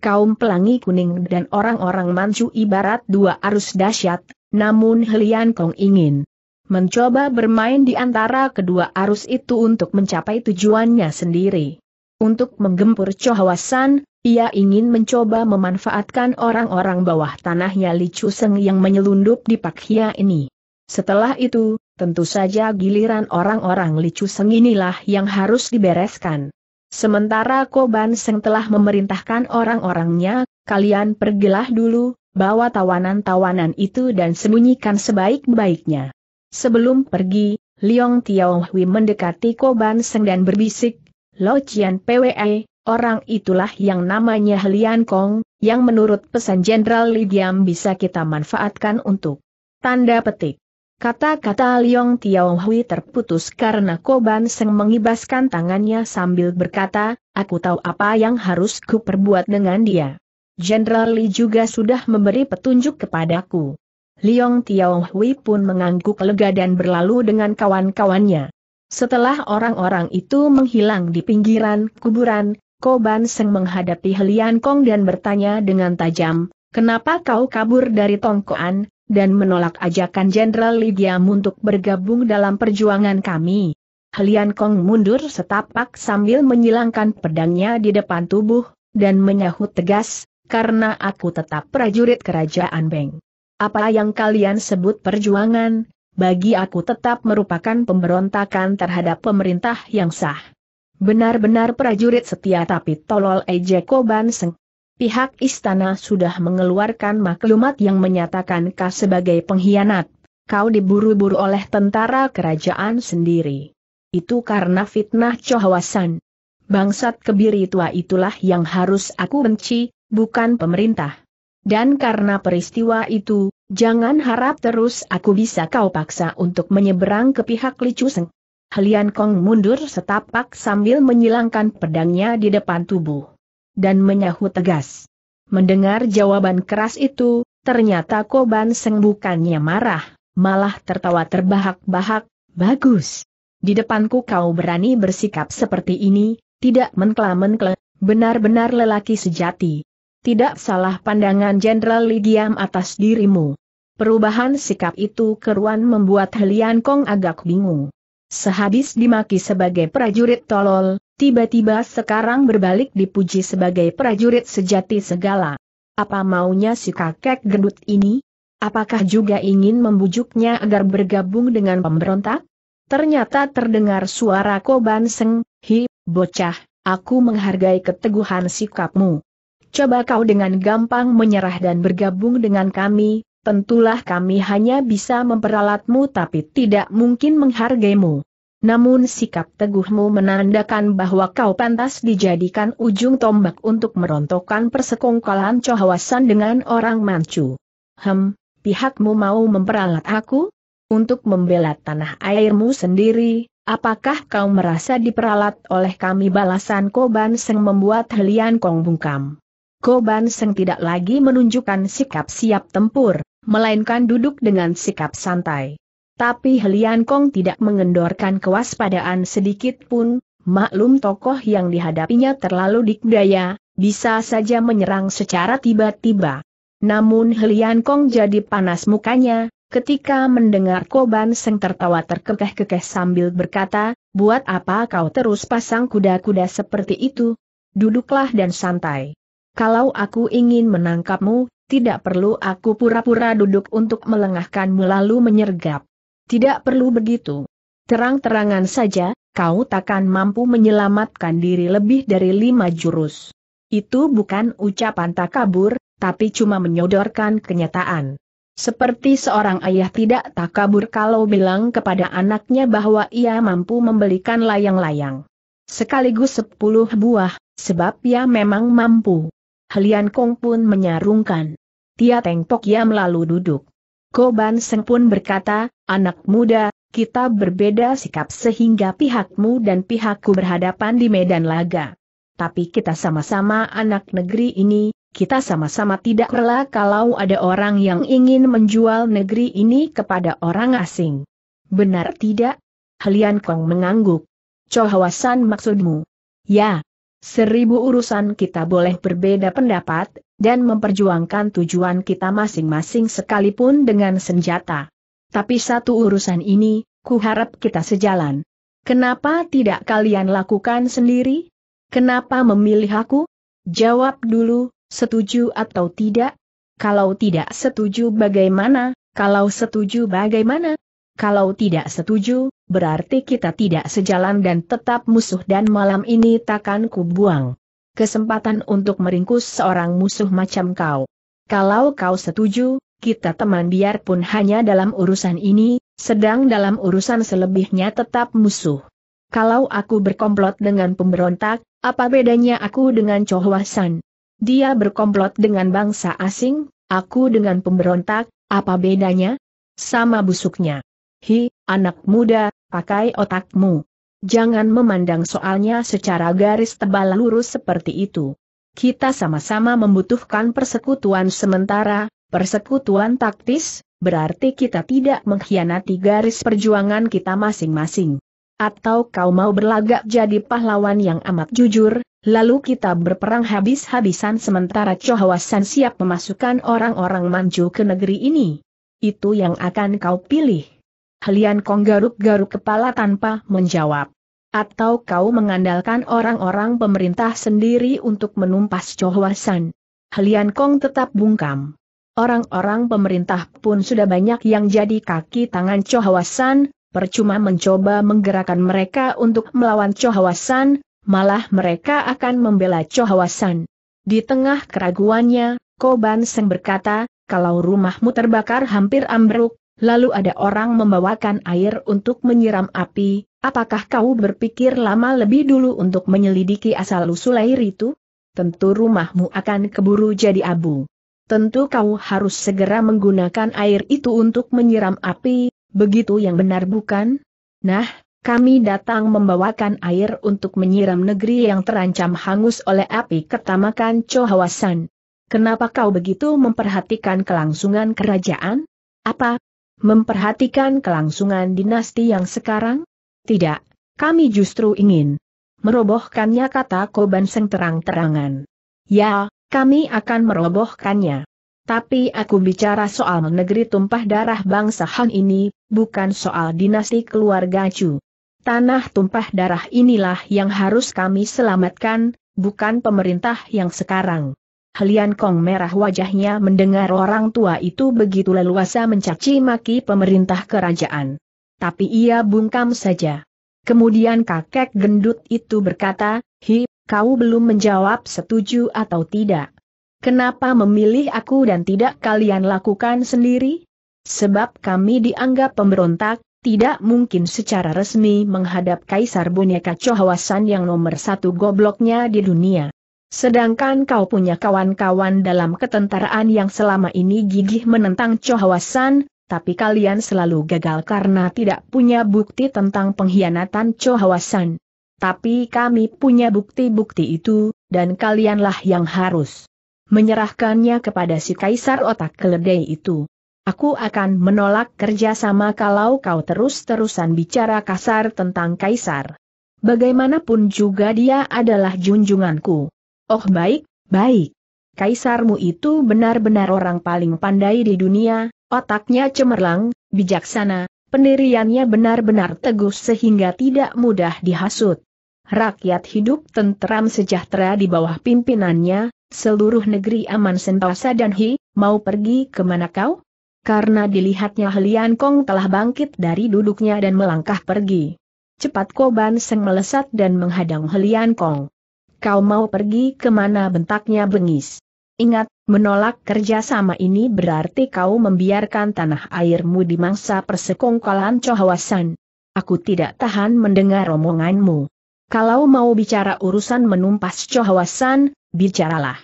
Speaker 1: Kaum pelangi kuning dan orang-orang mancu ibarat dua arus dahsyat, namun Helian Kong ingin mencoba bermain di antara kedua arus itu untuk mencapai tujuannya sendiri. Untuk menggempur Chohawasan, ia ingin mencoba memanfaatkan orang-orang bawah tanahnya Li Chuseng yang menyelundup di Pakhia ini. Setelah itu, tentu saja giliran orang-orang Li Chuseng inilah yang harus dibereskan. Sementara Koban Seng telah memerintahkan orang-orangnya, kalian pergilah dulu, bawa tawanan-tawanan itu dan sembunyikan sebaik-baiknya. Sebelum pergi, Liong Hui mendekati Koban Seng dan berbisik, Lo Chien PWE, orang itulah yang namanya Helian Kong, yang menurut pesan Jenderal Li Lidiam bisa kita manfaatkan untuk tanda petik. Kata-kata Liong Tiaohui terputus karena Koban Seng mengibaskan tangannya sambil berkata, aku tahu apa yang harus perbuat dengan dia. Jenderal Li juga sudah memberi petunjuk kepadaku. Liong Tiaohui pun mengangguk lega dan berlalu dengan kawan-kawannya. Setelah orang-orang itu menghilang di pinggiran kuburan, Koban Seng menghadapi Helian Kong dan bertanya dengan tajam, kenapa kau kabur dari Tongkoan, dan menolak ajakan Jenderal Lydia untuk bergabung dalam perjuangan kami? Helian Kong mundur setapak sambil menyilangkan pedangnya di depan tubuh, dan menyahut tegas, karena aku tetap prajurit kerajaan Beng. Apa yang kalian sebut perjuangan, bagi aku tetap merupakan pemberontakan terhadap pemerintah yang sah. Benar-benar prajurit setia tapi tolol Ejeko Banseng. Pihak istana sudah mengeluarkan maklumat yang menyatakan kau sebagai pengkhianat. Kau diburu-buru oleh tentara kerajaan sendiri. Itu karena fitnah cohawasan. Bangsat kebiri tua itulah yang harus aku benci, bukan pemerintah. Dan karena peristiwa itu, jangan harap terus aku bisa kau paksa untuk menyeberang ke pihak Li Chuseng. Helian Kong mundur setapak sambil menyilangkan pedangnya di depan tubuh. Dan menyahut tegas. Mendengar jawaban keras itu, ternyata Koban Seng bukannya marah, malah tertawa terbahak-bahak, bagus. Di depanku kau berani bersikap seperti ini, tidak menkla-menkla, benar-benar lelaki sejati, tidak salah pandangan Jenderal Li diam atas dirimu. Perubahan sikap itu keruan membuat Helian Kong agak bingung. Sehabis dimaki sebagai prajurit tolol, tiba-tiba sekarang berbalik dipuji sebagai prajurit sejati segala. Apa maunya si kakek gendut ini? Apakah juga ingin membujuknya agar bergabung dengan pemberontak? Ternyata terdengar suara Koban Seng, Hi, bocah, aku menghargai keteguhan sikapmu coba kau dengan gampang menyerah dan bergabung dengan kami, tentulah kami hanya bisa memperalatmu tapi tidak mungkin menghargaimu. Namun sikap teguhmu menandakan bahwa kau pantas dijadikan ujung tombak untuk merontokkan persekongkolan cohawasan dengan orang mancu. Hem, pihakmu mau memperalat aku? Untuk membela tanah airmu sendiri, apakah kau merasa diperalat oleh kami balasan Koban Seng membuat Helian Kong bungkam? Koban Seng tidak lagi menunjukkan sikap siap tempur, melainkan duduk dengan sikap santai. Tapi Helian Kong tidak mengendorkan kewaspadaan sedikit pun, maklum tokoh yang dihadapinya terlalu dikdaya, bisa saja menyerang secara tiba-tiba. Namun Helian Kong jadi panas mukanya, ketika mendengar Koban Seng tertawa terkekeh-kekeh sambil berkata, buat apa kau terus pasang kuda-kuda seperti itu? Duduklah dan santai. Kalau aku ingin menangkapmu, tidak perlu aku pura-pura duduk untuk melengahkanmu lalu menyergap. Tidak perlu begitu. Terang-terangan saja, kau takkan mampu menyelamatkan diri lebih dari lima jurus. Itu bukan ucapan tak kabur, tapi cuma menyodorkan kenyataan. Seperti seorang ayah tidak tak kabur kalau bilang kepada anaknya bahwa ia mampu membelikan layang-layang. Sekaligus sepuluh buah, sebab ia memang mampu. Helian Kong pun menyarungkan. Tia Teng Pok Yam lalu duduk. Ko Ban Seng pun berkata, anak muda, kita berbeda sikap sehingga pihakmu dan pihakku berhadapan di medan laga. Tapi kita sama-sama anak negeri ini, kita sama-sama tidak rela kalau ada orang yang ingin menjual negeri ini kepada orang asing. Benar tidak? Helian Kong mengangguk. Cohawasan maksudmu? Ya, seribu urusan kita boleh berbeda pendapat, dan memperjuangkan tujuan kita masing-masing sekalipun dengan senjata. Tapi satu urusan ini, kuharap kita sejalan. Kenapa tidak kalian lakukan sendiri? Kenapa memilih aku? Jawab dulu, setuju atau tidak? Kalau tidak setuju bagaimana, kalau setuju bagaimana? Kalau tidak setuju, berarti kita tidak sejalan dan tetap musuh dan malam ini takkan ku buang. Kesempatan untuk meringkus seorang musuh macam kau. Kalau kau setuju, kita teman biarpun hanya dalam urusan ini, sedang dalam urusan selebihnya tetap musuh. Kalau aku berkomplot dengan pemberontak, apa bedanya aku dengan Chohwasan? Dia berkomplot dengan bangsa asing, aku dengan pemberontak, apa bedanya? Sama busuknya. Hi, anak muda, pakai otakmu. Jangan memandang soalnya secara garis tebal lurus seperti itu. Kita sama-sama membutuhkan persekutuan sementara, persekutuan taktis, berarti kita tidak mengkhianati garis perjuangan kita masing-masing. Atau kau mau berlagak jadi pahlawan yang amat jujur, lalu kita berperang habis-habisan sementara Chohawasan siap memasukkan orang-orang manju ke negeri ini. Itu yang akan kau pilih. Helian Kong garuk-garuk kepala tanpa menjawab. Atau kau mengandalkan orang-orang pemerintah sendiri untuk menumpas Chohwasan? Helian Kong tetap bungkam. Orang-orang pemerintah pun sudah banyak yang jadi kaki tangan Chohwasan, percuma mencoba menggerakkan mereka untuk melawan Chohwasan, malah mereka akan membela Chohwasan. Di tengah keraguannya, Koban Seng berkata, kalau rumahmu terbakar hampir ambruk, Lalu ada orang membawakan air untuk menyiram api, apakah kau berpikir lama lebih dulu untuk menyelidiki asal-usul air itu? Tentu rumahmu akan keburu jadi abu. Tentu kau harus segera menggunakan air itu untuk menyiram api, begitu yang benar bukan? Nah, kami datang membawakan air untuk menyiram negeri yang terancam hangus oleh api ketamakan Chohawasan. Kenapa kau begitu memperhatikan kelangsungan kerajaan? Apa, Memperhatikan kelangsungan dinasti yang sekarang? Tidak, kami justru ingin merobohkannya kata Kobanseng terang-terangan. Ya, kami akan merobohkannya. Tapi aku bicara soal negeri tumpah darah bangsa Han ini, bukan soal dinasti keluarga Chu. Tanah tumpah darah inilah yang harus kami selamatkan, bukan pemerintah yang sekarang. Helian Kong merah wajahnya mendengar orang tua itu begitu leluasa mencaci maki pemerintah kerajaan. Tapi ia bungkam saja. Kemudian kakek gendut itu berkata, Hi, kau belum menjawab setuju atau tidak. Kenapa memilih aku dan tidak kalian lakukan sendiri? Sebab kami dianggap pemberontak, tidak mungkin secara resmi menghadap Kaisar Boneka Chohawasan yang nomor satu gobloknya di dunia. Sedangkan kau punya kawan-kawan dalam ketentaraan yang selama ini gigih menentang Chohawasan, tapi kalian selalu gagal karena tidak punya bukti tentang pengkhianatan Chohawasan. Tapi kami punya bukti-bukti itu, dan kalianlah yang harus menyerahkannya kepada si kaisar otak keledai itu. Aku akan menolak kerjasama kalau kau terus-terusan bicara kasar tentang kaisar. Bagaimanapun juga dia adalah junjunganku. Oh baik, baik. Kaisarmu itu benar-benar orang paling pandai di dunia, otaknya cemerlang, bijaksana, pendiriannya benar-benar teguh sehingga tidak mudah dihasut. Rakyat hidup tentram sejahtera di bawah pimpinannya, seluruh negeri aman sentosa dan hi, mau pergi kemana kau? Karena dilihatnya Helian Kong telah bangkit dari duduknya dan melangkah pergi. Cepat Koban Seng melesat dan menghadang Helian Kong. Kau mau pergi kemana bentaknya bengis. Ingat, menolak kerjasama ini berarti kau membiarkan tanah airmu dimangsa persekongkolan cohawasan. Aku tidak tahan mendengar omonganmu. Kalau mau bicara urusan menumpas cohawasan, bicaralah.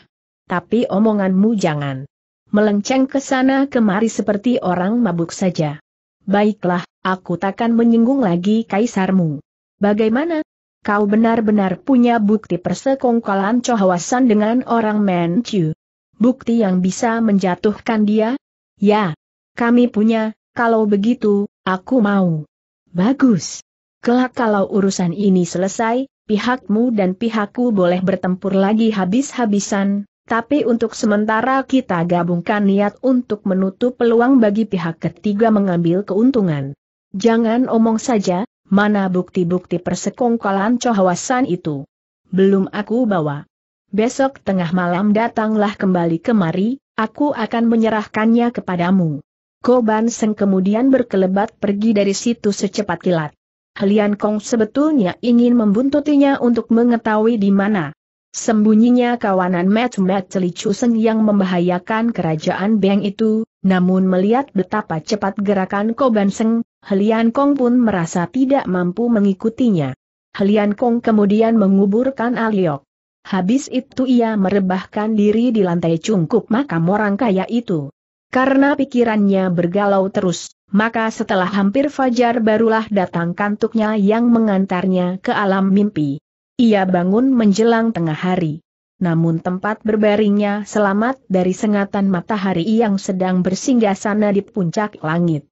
Speaker 1: Tapi omonganmu jangan melenceng ke sana kemari seperti orang mabuk saja. Baiklah, aku takkan menyinggung lagi kaisarmu. Bagaimana, kau benar-benar punya bukti persekongkolan cohawasan dengan orang Manchu. Bukti yang bisa menjatuhkan dia? Ya, kami punya, kalau begitu, aku mau. Bagus. Kelak kalau urusan ini selesai, pihakmu dan pihakku boleh bertempur lagi habis-habisan, tapi untuk sementara kita gabungkan niat untuk menutup peluang bagi pihak ketiga mengambil keuntungan. Jangan omong saja, Mana bukti-bukti persekongkolan cohawasan itu? Belum aku bawa. Besok tengah malam datanglah kembali kemari, aku akan menyerahkannya kepadamu. Koban Seng kemudian berkelebat pergi dari situ secepat kilat. Helian Kong sebetulnya ingin membuntutinya untuk mengetahui di mana sembunyinya kawanan Mat-Mat Celicu Seng yang membahayakan kerajaan Beng itu, namun melihat betapa cepat gerakan Koban Seng, Helian Kong pun merasa tidak mampu mengikutinya. Helian Kong kemudian menguburkan Aliok. Habis itu ia merebahkan diri di lantai cungkup makam orang kaya itu. Karena pikirannya bergalau terus, maka setelah hampir fajar barulah datang kantuknya yang mengantarnya ke alam mimpi. Ia bangun menjelang tengah hari namun tempat berbaringnya selamat dari sengatan matahari yang sedang bersinggah sana di puncak langit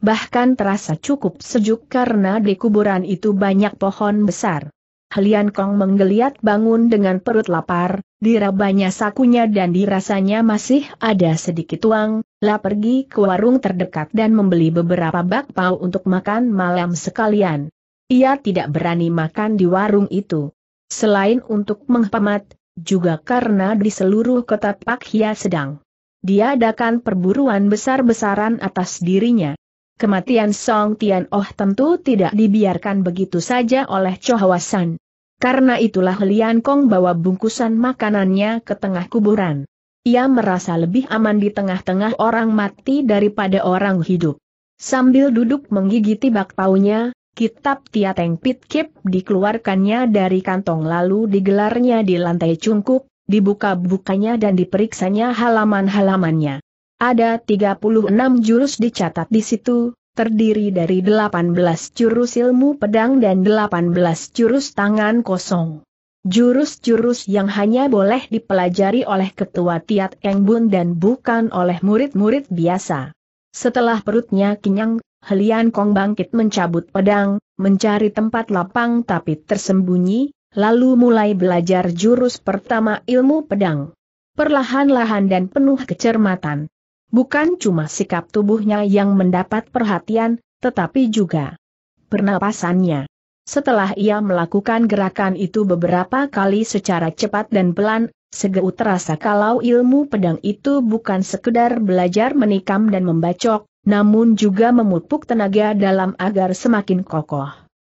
Speaker 1: bahkan terasa cukup sejuk karena di kuburan itu banyak pohon besar. Helian Kong menggeliat bangun dengan perut lapar, dirabanya sakunya dan dirasanya masih ada sedikit uang, lah pergi ke warung terdekat dan membeli beberapa bakpao untuk makan malam sekalian. Ia tidak berani makan di warung itu. Selain untuk menghemat, juga karena di seluruh kota Pak Hia sedang diadakan perburuan besar-besaran atas dirinya. Kematian Song Tian Oh tentu tidak dibiarkan begitu saja oleh Chohawasan. Karena itulah Lian Kong bawa bungkusan makanannya ke tengah kuburan. Ia merasa lebih aman di tengah-tengah orang mati daripada orang hidup. Sambil duduk menggigiti bakpaunya, kitab Tiateng Kip dikeluarkannya dari kantong lalu digelarnya di lantai cungkup, dibuka-bukanya dan diperiksanya halaman-halamannya. Ada 36 jurus dicatat di situ, terdiri dari 18 jurus ilmu pedang dan 18 jurus tangan kosong. Jurus-jurus yang hanya boleh dipelajari oleh ketua Tiat Engbun dan bukan oleh murid-murid biasa. Setelah perutnya kenyang, Helian Kong bangkit mencabut pedang, mencari tempat lapang tapi tersembunyi, lalu mulai belajar jurus pertama ilmu pedang. Perlahan-lahan dan penuh kecermatan, Bukan cuma sikap tubuhnya yang mendapat perhatian, tetapi juga pernapasannya. Setelah ia melakukan gerakan itu beberapa kali secara cepat dan pelan, segera terasa kalau ilmu pedang itu bukan sekedar belajar menikam dan membacok, namun juga memupuk tenaga dalam agar semakin kokoh.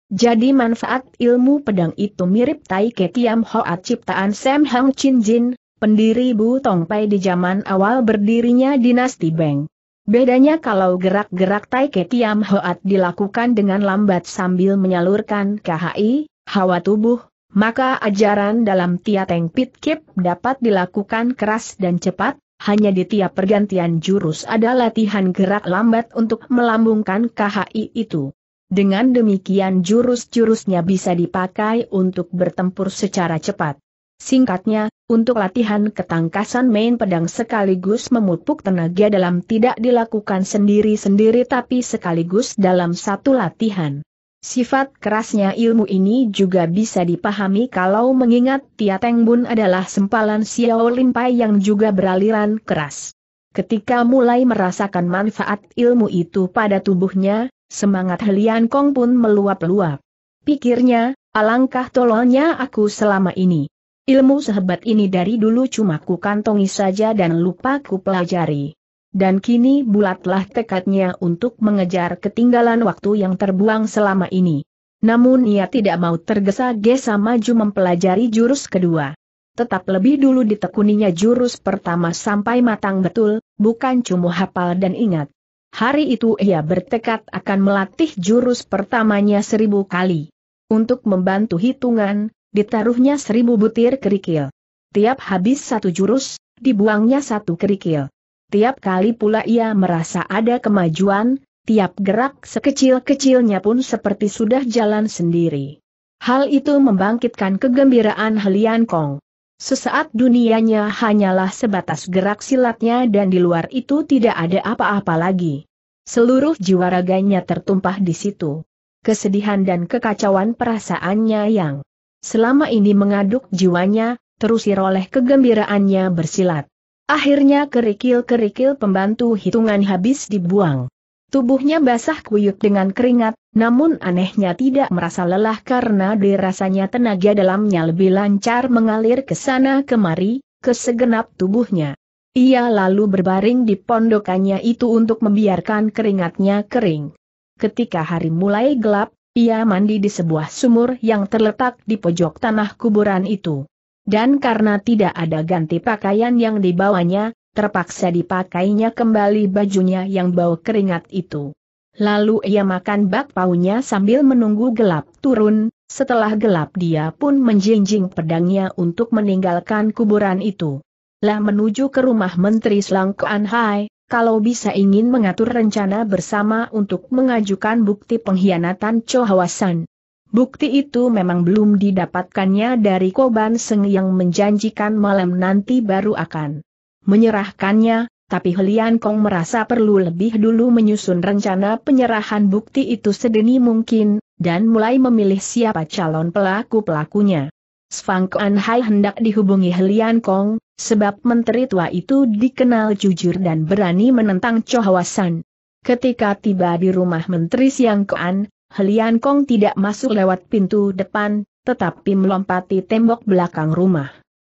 Speaker 1: Jadi manfaat ilmu pedang itu mirip Tai Ke Tiam Hoat ciptaan Sam Hang Chin Jin, pendiri Bu Tongpai di zaman awal berdirinya dinasti Beng. Bedanya kalau gerak-gerak tai Ke Tiam Hoat dilakukan dengan lambat sambil menyalurkan KHI, hawa tubuh, maka ajaran dalam tia teng Pit Kip dapat dilakukan keras dan cepat, hanya di tiap pergantian jurus ada latihan gerak lambat untuk melambungkan KHI itu. Dengan demikian jurus-jurusnya bisa dipakai untuk bertempur secara cepat. Singkatnya, untuk latihan ketangkasan main pedang sekaligus memupuk tenaga dalam tidak dilakukan sendiri-sendiri tapi sekaligus dalam satu latihan. Sifat kerasnya ilmu ini juga bisa dipahami kalau mengingat Tia Teng Bun adalah sempalan Xiao Pai yang juga beraliran keras. Ketika mulai merasakan manfaat ilmu itu pada tubuhnya, semangat Helian Kong pun meluap-luap. Pikirnya, alangkah tololnya aku selama ini. Ilmu sehebat ini dari dulu cuma ku kantongi saja dan lupa ku pelajari. Dan kini bulatlah tekadnya untuk mengejar ketinggalan waktu yang terbuang selama ini. Namun ia tidak mau tergesa-gesa maju mempelajari jurus kedua. Tetap lebih dulu ditekuninya jurus pertama sampai matang betul, bukan cuma hafal dan ingat. Hari itu ia bertekad akan melatih jurus pertamanya seribu kali. Untuk membantu hitungan, ditaruhnya seribu butir kerikil. Tiap habis satu jurus, dibuangnya satu kerikil. Tiap kali pula ia merasa ada kemajuan, tiap gerak sekecil-kecilnya pun seperti sudah jalan sendiri. Hal itu membangkitkan kegembiraan Helian Kong. Sesaat dunianya hanyalah sebatas gerak silatnya dan di luar itu tidak ada apa-apa lagi. Seluruh jiwa raganya tertumpah di situ. Kesedihan dan kekacauan perasaannya yang selama ini mengaduk jiwanya, terusir oleh kegembiraannya bersilat. Akhirnya kerikil-kerikil pembantu hitungan habis dibuang. Tubuhnya basah kuyuk dengan keringat, namun anehnya tidak merasa lelah karena dirasanya tenaga dalamnya lebih lancar mengalir ke sana kemari, ke segenap tubuhnya. Ia lalu berbaring di pondokannya itu untuk membiarkan keringatnya kering. Ketika hari mulai gelap, ia mandi di sebuah sumur yang terletak di pojok tanah kuburan itu. Dan karena tidak ada ganti pakaian yang dibawanya, terpaksa dipakainya kembali bajunya yang bau keringat itu. Lalu ia makan bakpaunya sambil menunggu gelap turun, setelah gelap dia pun menjinjing pedangnya untuk meninggalkan kuburan itu. Lah menuju ke rumah Menteri Selangkuan Hai, kalau bisa ingin mengatur rencana bersama untuk mengajukan bukti pengkhianatan Cho Hawasan. Bukti itu memang belum didapatkannya dari Koban Seng yang menjanjikan malam nanti baru akan menyerahkannya, tapi Helian Kong merasa perlu lebih dulu menyusun rencana penyerahan bukti itu sedini mungkin, dan mulai memilih siapa calon pelaku-pelakunya. Sfang Kuan Hai hendak dihubungi Helian Kong, sebab menteri tua itu dikenal jujur dan berani menentang Chohawasan. Ketika tiba di rumah menteri Siang Kuan, Helian Kong tidak masuk lewat pintu depan, tetapi melompati tembok belakang rumah.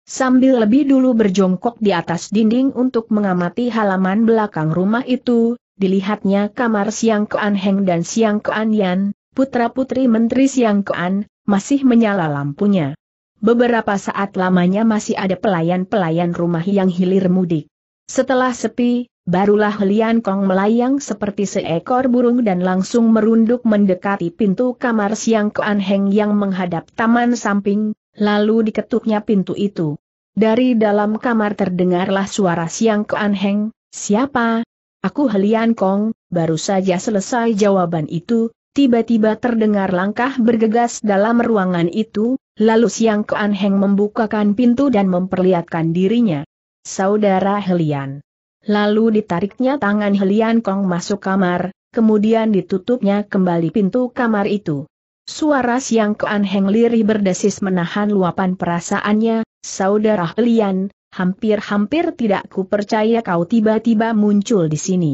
Speaker 1: Sambil lebih dulu berjongkok di atas dinding untuk mengamati halaman belakang rumah itu, dilihatnya kamar Siang Kuan Heng dan Siang Kuan Yan, putra-putri menteri Siang Kuan, masih menyala lampunya. Beberapa saat lamanya masih ada pelayan-pelayan rumah yang hilir mudik. Setelah sepi, barulah Lian Kong melayang seperti seekor burung dan langsung merunduk mendekati pintu kamar Siang Ke Anheng yang menghadap taman samping, lalu diketuknya pintu itu. Dari dalam kamar terdengarlah suara Siang Ke Anheng, siapa? Aku Helian Kong, baru saja selesai jawaban itu, tiba-tiba terdengar langkah bergegas dalam ruangan itu, Lalu Siang Koan Heng membukakan pintu dan memperlihatkan dirinya. Saudara Helian. Lalu ditariknya tangan Helian Kong masuk kamar, kemudian ditutupnya kembali pintu kamar itu. Suara Siang Koan Heng lirih berdesis menahan luapan perasaannya, Saudara Helian, hampir-hampir tidak ku percaya kau tiba-tiba muncul di sini.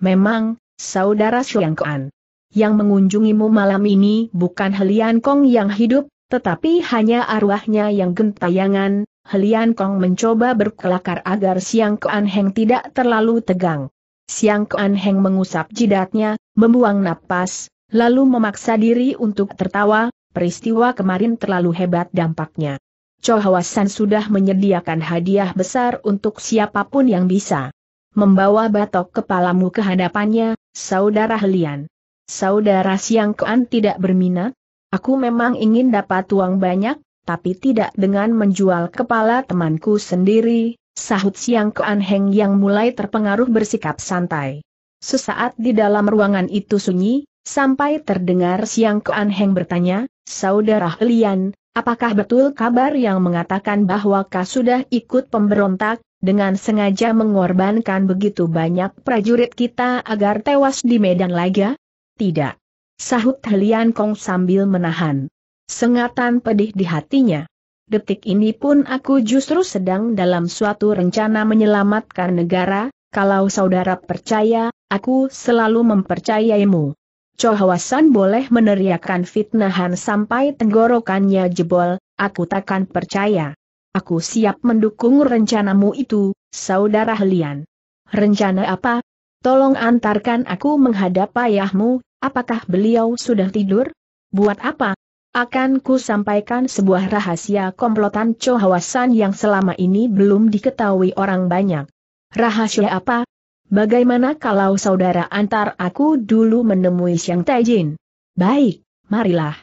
Speaker 1: Memang, Saudara Siang Koan yang mengunjungimu malam ini bukan Helian Kong yang hidup, tetapi hanya arwahnya yang gentayangan, Helian Kong mencoba berkelakar agar Siang Kuan Heng tidak terlalu tegang. Siang Kuan Heng mengusap jidatnya, membuang napas, lalu memaksa diri untuk tertawa, peristiwa kemarin terlalu hebat dampaknya. Chohawasan sudah menyediakan hadiah besar untuk siapapun yang bisa membawa batok kepalamu ke hadapannya, saudara Helian. Saudara Siang Kuan tidak berminat? Aku memang ingin dapat uang banyak, tapi tidak dengan menjual kepala temanku sendiri, sahut Siang Koan yang mulai terpengaruh bersikap santai. Sesaat di dalam ruangan itu sunyi, sampai terdengar Siang Koan bertanya, Saudara Lian, apakah betul kabar yang mengatakan bahwa Kau sudah ikut pemberontak, dengan sengaja mengorbankan begitu banyak prajurit kita agar tewas di medan laga? Tidak. Sahut Helian Kong sambil menahan. Sengatan pedih di hatinya. Detik ini pun aku justru sedang dalam suatu rencana menyelamatkan negara, kalau saudara percaya, aku selalu mempercayaimu. Cohawasan boleh meneriakan fitnahan sampai tenggorokannya jebol, aku takkan percaya. Aku siap mendukung rencanamu itu, saudara Helian. Rencana apa? Tolong antarkan aku menghadap ayahmu Apakah beliau sudah tidur? Buat apa? Akan ku sampaikan sebuah rahasia komplotan Cho Hawasan yang selama ini belum diketahui orang banyak. Rahasia apa? Bagaimana kalau saudara antar aku dulu menemui Siang Taijin? Baik, marilah.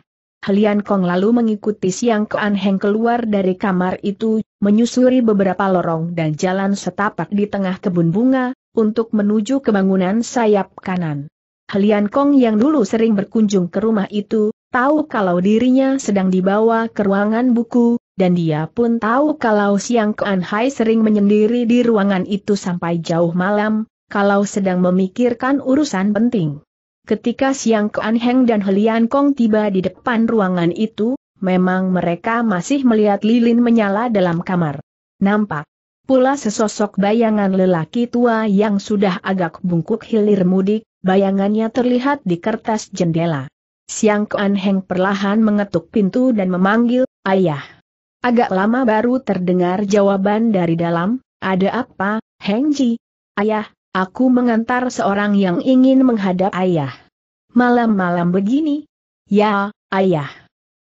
Speaker 1: Helian Kong lalu mengikuti Siang Kuan Heng keluar dari kamar itu, menyusuri beberapa lorong dan jalan setapak di tengah kebun bunga, untuk menuju ke bangunan sayap kanan. Helian Kong yang dulu sering berkunjung ke rumah itu, tahu kalau dirinya sedang dibawa ke ruangan buku, dan dia pun tahu kalau Siang Kuan Hai sering menyendiri di ruangan itu sampai jauh malam, kalau sedang memikirkan urusan penting. Ketika Siang Kuan Heng dan Helian Kong tiba di depan ruangan itu, memang mereka masih melihat lilin menyala dalam kamar. Nampak pula sesosok bayangan lelaki tua yang sudah agak bungkuk hilir mudik, bayangannya terlihat di kertas jendela. Siang Kuan Heng perlahan mengetuk pintu dan memanggil, Ayah. Agak lama baru terdengar jawaban dari dalam, ada apa, Heng Ji? Ayah, aku mengantar seorang yang ingin menghadap ayah. Malam-malam begini? Ya, ayah.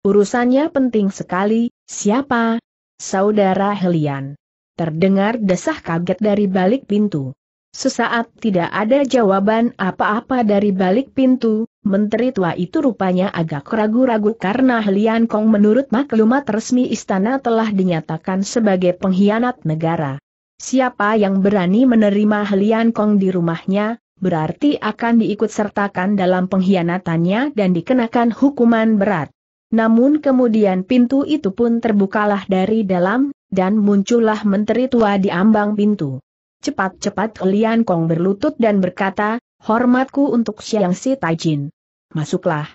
Speaker 1: Urusannya penting sekali, siapa? Saudara Helian. Terdengar desah kaget dari balik pintu. Sesaat tidak ada jawaban apa-apa dari balik pintu, menteri tua itu rupanya agak ragu-ragu karena Lian Kong menurut maklumat resmi istana telah dinyatakan sebagai pengkhianat negara. Siapa yang berani menerima Lian Kong di rumahnya, berarti akan diikutsertakan dalam pengkhianatannya dan dikenakan hukuman berat. Namun kemudian pintu itu pun terbukalah dari dalam, dan muncullah menteri tua di ambang pintu. Cepat-cepat Lian Kong berlutut dan berkata, hormatku untuk Siang Si Taijin. Masuklah.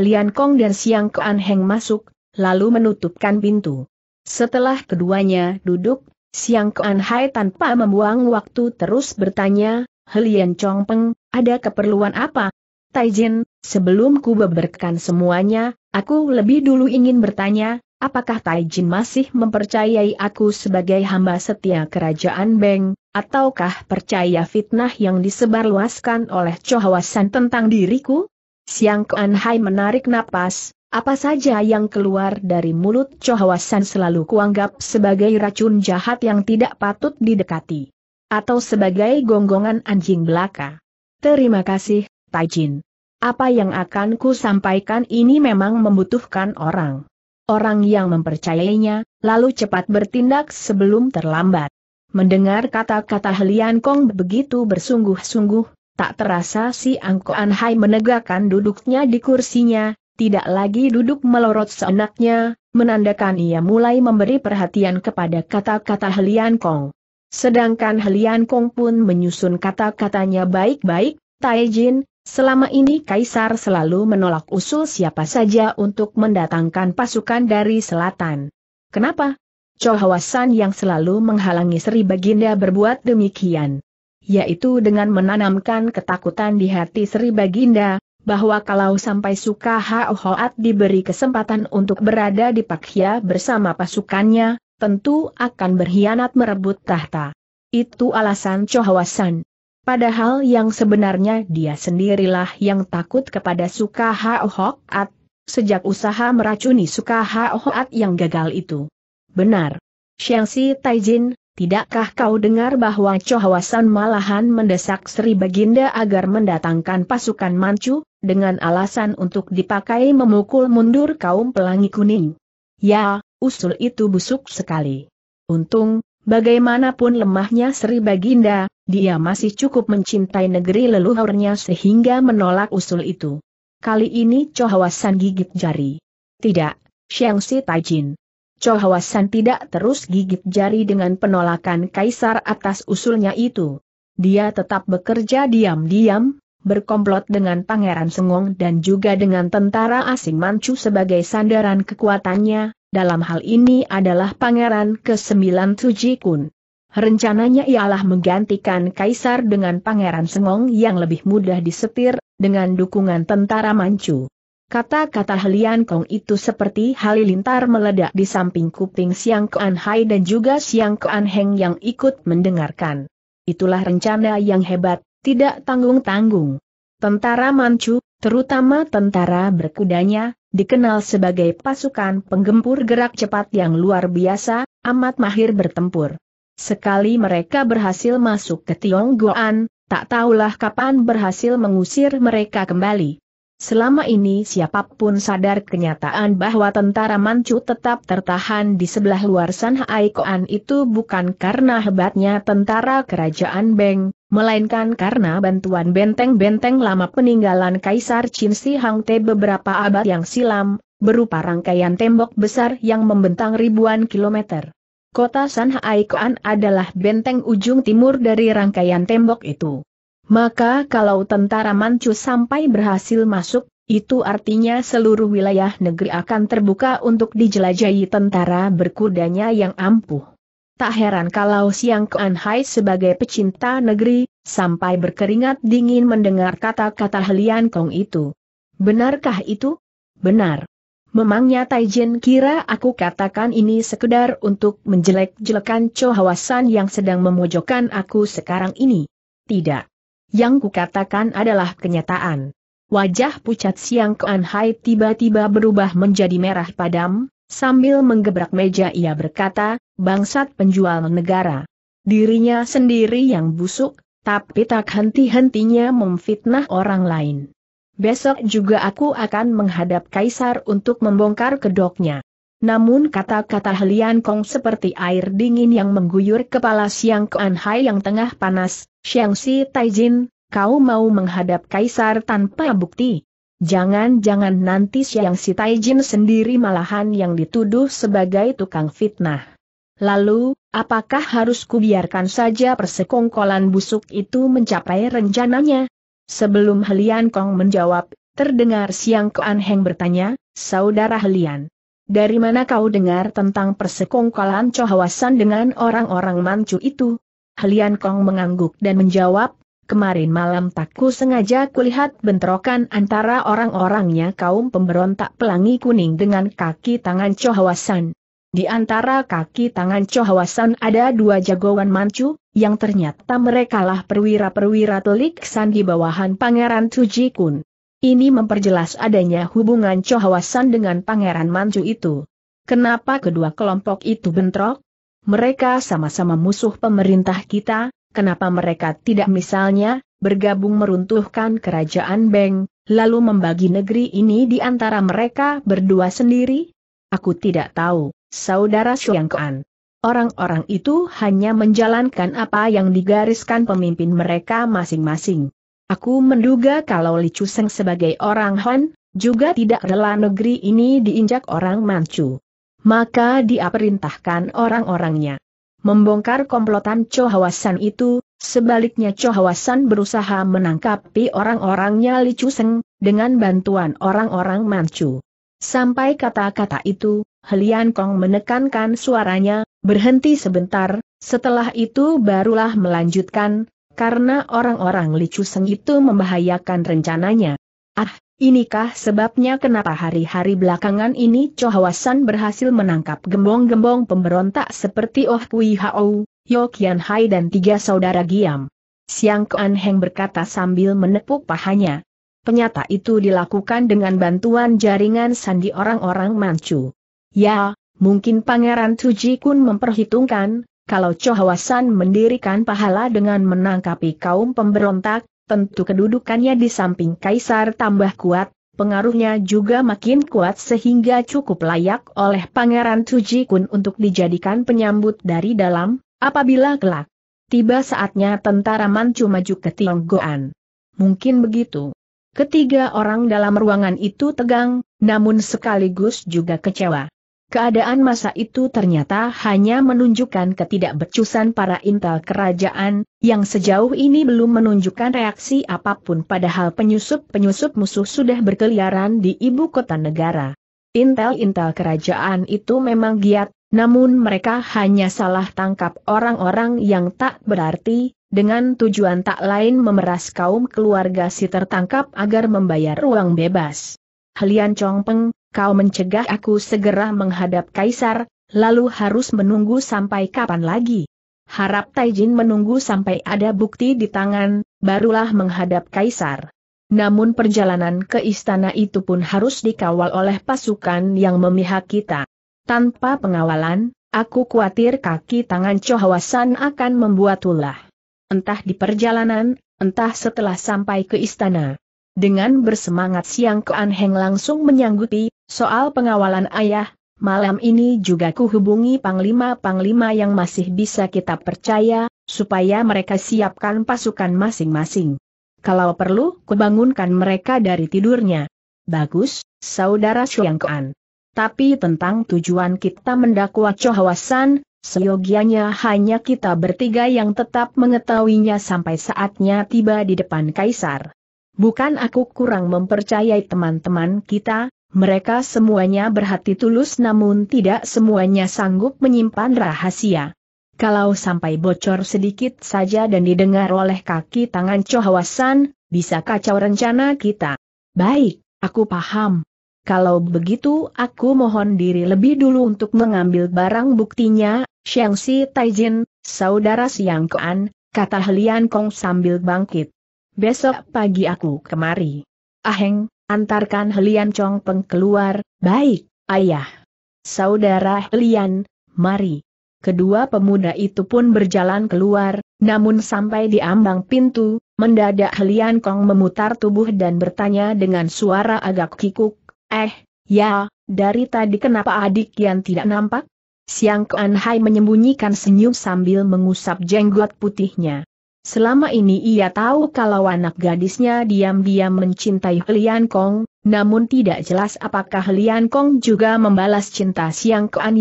Speaker 1: Lian Kong dan Siang Kuan Heng masuk, lalu menutupkan pintu. Setelah keduanya duduk, Siang Kuan Hai tanpa membuang waktu terus bertanya, Lian Chong Peng, ada keperluan apa? Taijin, sebelum ku beberkan semuanya, aku lebih dulu ingin bertanya, Apakah Taijin masih mempercayai aku sebagai hamba setia kerajaan Beng, ataukah percaya fitnah yang disebarluaskan oleh Chohawasan tentang diriku? Siang Kuan Hai menarik napas, apa saja yang keluar dari mulut Chohawasan selalu kuanggap sebagai racun jahat yang tidak patut didekati. Atau sebagai gonggongan anjing belaka. Terima kasih, Taijin. Apa yang akan ku sampaikan ini memang membutuhkan orang orang yang mempercayainya, lalu cepat bertindak sebelum terlambat. Mendengar kata-kata Helian Kong begitu bersungguh-sungguh, tak terasa si Angko Hai menegakkan duduknya di kursinya, tidak lagi duduk melorot seenaknya, menandakan ia mulai memberi perhatian kepada kata-kata Helian Kong. Sedangkan Helian Kong pun menyusun kata-katanya baik-baik, Taijin, Selama ini Kaisar selalu menolak usul siapa saja untuk mendatangkan pasukan dari selatan. Kenapa? Chohawasan yang selalu menghalangi Sri Baginda berbuat demikian. Yaitu dengan menanamkan ketakutan di hati Sri Baginda, bahwa kalau sampai suka Sukahaohoat diberi kesempatan untuk berada di Pakhya bersama pasukannya, tentu akan berkhianat merebut tahta. Itu alasan Chohawasan. Padahal yang sebenarnya dia sendirilah yang takut kepada suka Hoat sejak usaha meracuni suka Hoat yang gagal itu. Benar. Xiangxi Taijin, tidakkah kau dengar bahwa Chohawasan malahan mendesak Sri Baginda agar mendatangkan pasukan Manchu, dengan alasan untuk dipakai memukul mundur kaum pelangi kuning? Ya, usul itu busuk sekali. Untung, Bagaimanapun lemahnya Sri Baginda, dia masih cukup mencintai negeri leluhurnya sehingga menolak usul itu. Kali ini Chohawasan gigit jari. Tidak, Shengsi Taijin. Chohawasan tidak terus gigit jari dengan penolakan kaisar atas usulnya itu. Dia tetap bekerja diam-diam, berkomplot dengan Pangeran Sengong dan juga dengan tentara asing Manchu sebagai sandaran kekuatannya, dalam hal ini adalah Pangeran ke-9 Suji Kun. Rencananya ialah menggantikan Kaisar dengan Pangeran Sengong yang lebih mudah disetir, dengan dukungan tentara Manchu. Kata-kata Helian Kong itu seperti halilintar meledak di samping kuping Siang Kuan Hai dan juga Siang Kuan Heng yang ikut mendengarkan. Itulah rencana yang hebat, tidak tanggung-tanggung. Tentara Manchu, terutama tentara berkudanya, dikenal sebagai pasukan penggempur gerak cepat yang luar biasa, amat mahir bertempur. Sekali mereka berhasil masuk ke Goan, tak tahulah kapan berhasil mengusir mereka kembali. Selama ini siapapun sadar kenyataan bahwa tentara Manchu tetap tertahan di sebelah luar San itu bukan karena hebatnya tentara kerajaan Beng, melainkan karena bantuan benteng-benteng lama peninggalan Kaisar Qin Shi Hang Te beberapa abad yang silam, berupa rangkaian tembok besar yang membentang ribuan kilometer. Kota Sanhai adalah benteng ujung timur dari rangkaian tembok itu. Maka kalau tentara Manchu sampai berhasil masuk, itu artinya seluruh wilayah negeri akan terbuka untuk dijelajahi tentara berkudanya yang ampuh. Tak heran kalau Siang Kuan Hai sebagai pecinta negeri, sampai berkeringat dingin mendengar kata-kata Helian Kong itu. Benarkah itu? Benar. Memangnya Taijin kira aku katakan ini sekedar untuk menjelek-jelekan Cho yang sedang memojokkan aku sekarang ini? Tidak. Yang kukatakan adalah kenyataan. Wajah pucat Siang Kuan Hai tiba-tiba berubah menjadi merah padam, Sambil menggebrak meja ia berkata, bangsat penjual negara. Dirinya sendiri yang busuk, tapi tak henti-hentinya memfitnah orang lain. Besok juga aku akan menghadap Kaisar untuk membongkar kedoknya. Namun kata-kata Helian Kong seperti air dingin yang mengguyur kepala Siang Kuan Hai yang tengah panas, Siang Si Taijin, kau mau menghadap Kaisar tanpa bukti? Jangan-jangan nanti Siang Si Taijin sendiri malahan yang dituduh sebagai tukang fitnah. Lalu, apakah harus kubiarkan saja persekongkolan busuk itu mencapai rencananya? Sebelum Helian Kong menjawab, terdengar Siang Koan Heng bertanya, Saudara Helian, dari mana kau dengar tentang persekongkolan cohawasan dengan orang-orang mancu itu? Helian Kong mengangguk dan menjawab, Kemarin malam tak ku sengaja kulihat bentrokan antara orang-orangnya kaum pemberontak pelangi kuning dengan kaki tangan Chohawasan. Di antara kaki tangan Chohawasan ada dua jagoan mancu, yang ternyata merekalah perwira-perwira telik sandi bawahan Pangeran Tuji Kun. Ini memperjelas adanya hubungan Chohawasan dengan Pangeran Mancu itu. Kenapa kedua kelompok itu bentrok? Mereka sama-sama musuh pemerintah kita, Kenapa mereka tidak misalnya, bergabung meruntuhkan kerajaan Beng, lalu membagi negeri ini di antara mereka berdua sendiri? Aku tidak tahu, saudara Xiangkuan. Orang-orang itu hanya menjalankan apa yang digariskan pemimpin mereka masing-masing. Aku menduga kalau Li Chuseng sebagai orang Han, juga tidak rela negeri ini diinjak orang Manchu. Maka dia perintahkan orang-orangnya membongkar komplotan Chohawasan itu, sebaliknya Chohawasan berusaha menangkapi orang-orangnya Li Chuseng, dengan bantuan orang-orang Manchu. Sampai kata-kata itu, Helian Kong menekankan suaranya, berhenti sebentar, setelah itu barulah melanjutkan, karena orang-orang Li Chuseng itu membahayakan rencananya. Ah, Inikah sebabnya kenapa hari-hari belakangan ini Chohawasan berhasil menangkap gembong-gembong pemberontak seperti Oh Kui Hao, Yo Kian Hai dan tiga saudara Giam. Siang Kuan Heng berkata sambil menepuk pahanya. Penyata itu dilakukan dengan bantuan jaringan sandi orang-orang Manchu. Ya, mungkin Pangeran Tuji Kun memperhitungkan, kalau Chohawasan mendirikan pahala dengan menangkapi kaum pemberontak, tentu kedudukannya di samping kaisar tambah kuat, pengaruhnya juga makin kuat sehingga cukup layak oleh Pangeran Tuji Kun untuk dijadikan penyambut dari dalam, apabila kelak. Tiba saatnya tentara Manchu maju ke Tionggoan. Mungkin begitu. Ketiga orang dalam ruangan itu tegang, namun sekaligus juga kecewa. Keadaan masa itu ternyata hanya menunjukkan ketidakbecusan para intel kerajaan, yang sejauh ini belum menunjukkan reaksi apapun padahal penyusup-penyusup musuh sudah berkeliaran di ibu kota negara. Intel-intel kerajaan itu memang giat, namun mereka hanya salah tangkap orang-orang yang tak berarti, dengan tujuan tak lain memeras kaum keluarga si tertangkap agar membayar uang bebas. Helian Chong Peng kau mencegah aku segera menghadap kaisar, lalu harus menunggu sampai kapan lagi? Harap Taijin menunggu sampai ada bukti di tangan, barulah menghadap kaisar. Namun perjalanan ke istana itu pun harus dikawal oleh pasukan yang memihak kita. Tanpa pengawalan, aku khawatir kaki tangan Chohawasan akan membuat ulah. Entah di perjalanan, entah setelah sampai ke istana. Dengan bersemangat Siang Koan Heng langsung menyanggupi, soal pengawalan ayah, malam ini juga kuhubungi panglima-panglima yang masih bisa kita percaya, supaya mereka siapkan pasukan masing-masing. Kalau perlu, kubangunkan mereka dari tidurnya. Bagus, Saudara Siang Koan. Tapi tentang tujuan kita mendakwa Chohawasan, seyogianya hanya kita bertiga yang tetap mengetahuinya sampai saatnya tiba di depan Kaisar. Bukan aku kurang mempercayai teman-teman kita, mereka semuanya berhati tulus namun tidak semuanya sanggup menyimpan rahasia. Kalau sampai bocor sedikit saja dan didengar oleh kaki tangan Chohawasan, bisa kacau rencana kita. Baik, aku paham. Kalau begitu aku mohon diri lebih dulu untuk mengambil barang buktinya, Xiangxi Taijin, saudara Siang Kean, kata Helian Kong sambil bangkit. Besok pagi aku kemari. Aheng, antarkan Helian Peng keluar, baik, ayah. Saudara Helian, mari. Kedua pemuda itu pun berjalan keluar, namun sampai di ambang pintu, mendadak Helian Kong memutar tubuh dan bertanya dengan suara agak kikuk, Eh, ya, dari tadi kenapa adik yang tidak nampak? Siang Kuan Hai menyembunyikan senyum sambil mengusap jenggot putihnya. Selama ini ia tahu kalau anak gadisnya diam-diam mencintai Lian Kong, namun tidak jelas apakah Lian Kong juga membalas cinta Siang Kuan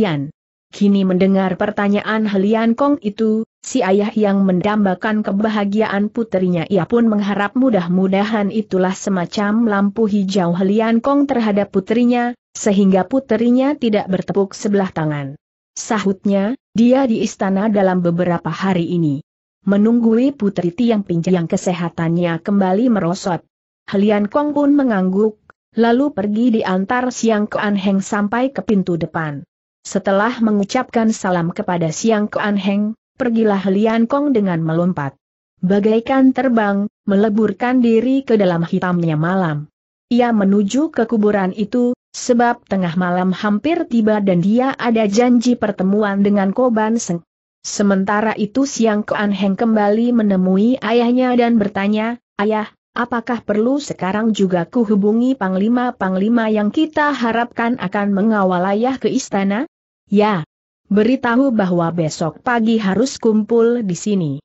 Speaker 1: Kini mendengar pertanyaan Lian Kong itu, si ayah yang mendambakan kebahagiaan putrinya ia pun mengharap mudah-mudahan itulah semacam lampu hijau Lian Kong terhadap putrinya, sehingga putrinya tidak bertepuk sebelah tangan. Sahutnya, dia di istana dalam beberapa hari ini menunggui Putri Tiang Pinjang yang kesehatannya kembali merosot. Helian Kong pun mengangguk, lalu pergi diantar Siang Kuan Heng sampai ke pintu depan. Setelah mengucapkan salam kepada Siang Kuan Heng, pergilah Helian Kong dengan melompat. Bagaikan terbang, meleburkan diri ke dalam hitamnya malam. Ia menuju ke kuburan itu, sebab tengah malam hampir tiba dan dia ada janji pertemuan dengan Koban Seng. Sementara itu Siang Kuan Heng kembali menemui ayahnya dan bertanya, Ayah, apakah perlu sekarang juga kuhubungi panglima-panglima yang kita harapkan akan mengawal ayah ke istana? Ya. Beritahu bahwa besok pagi harus kumpul di sini.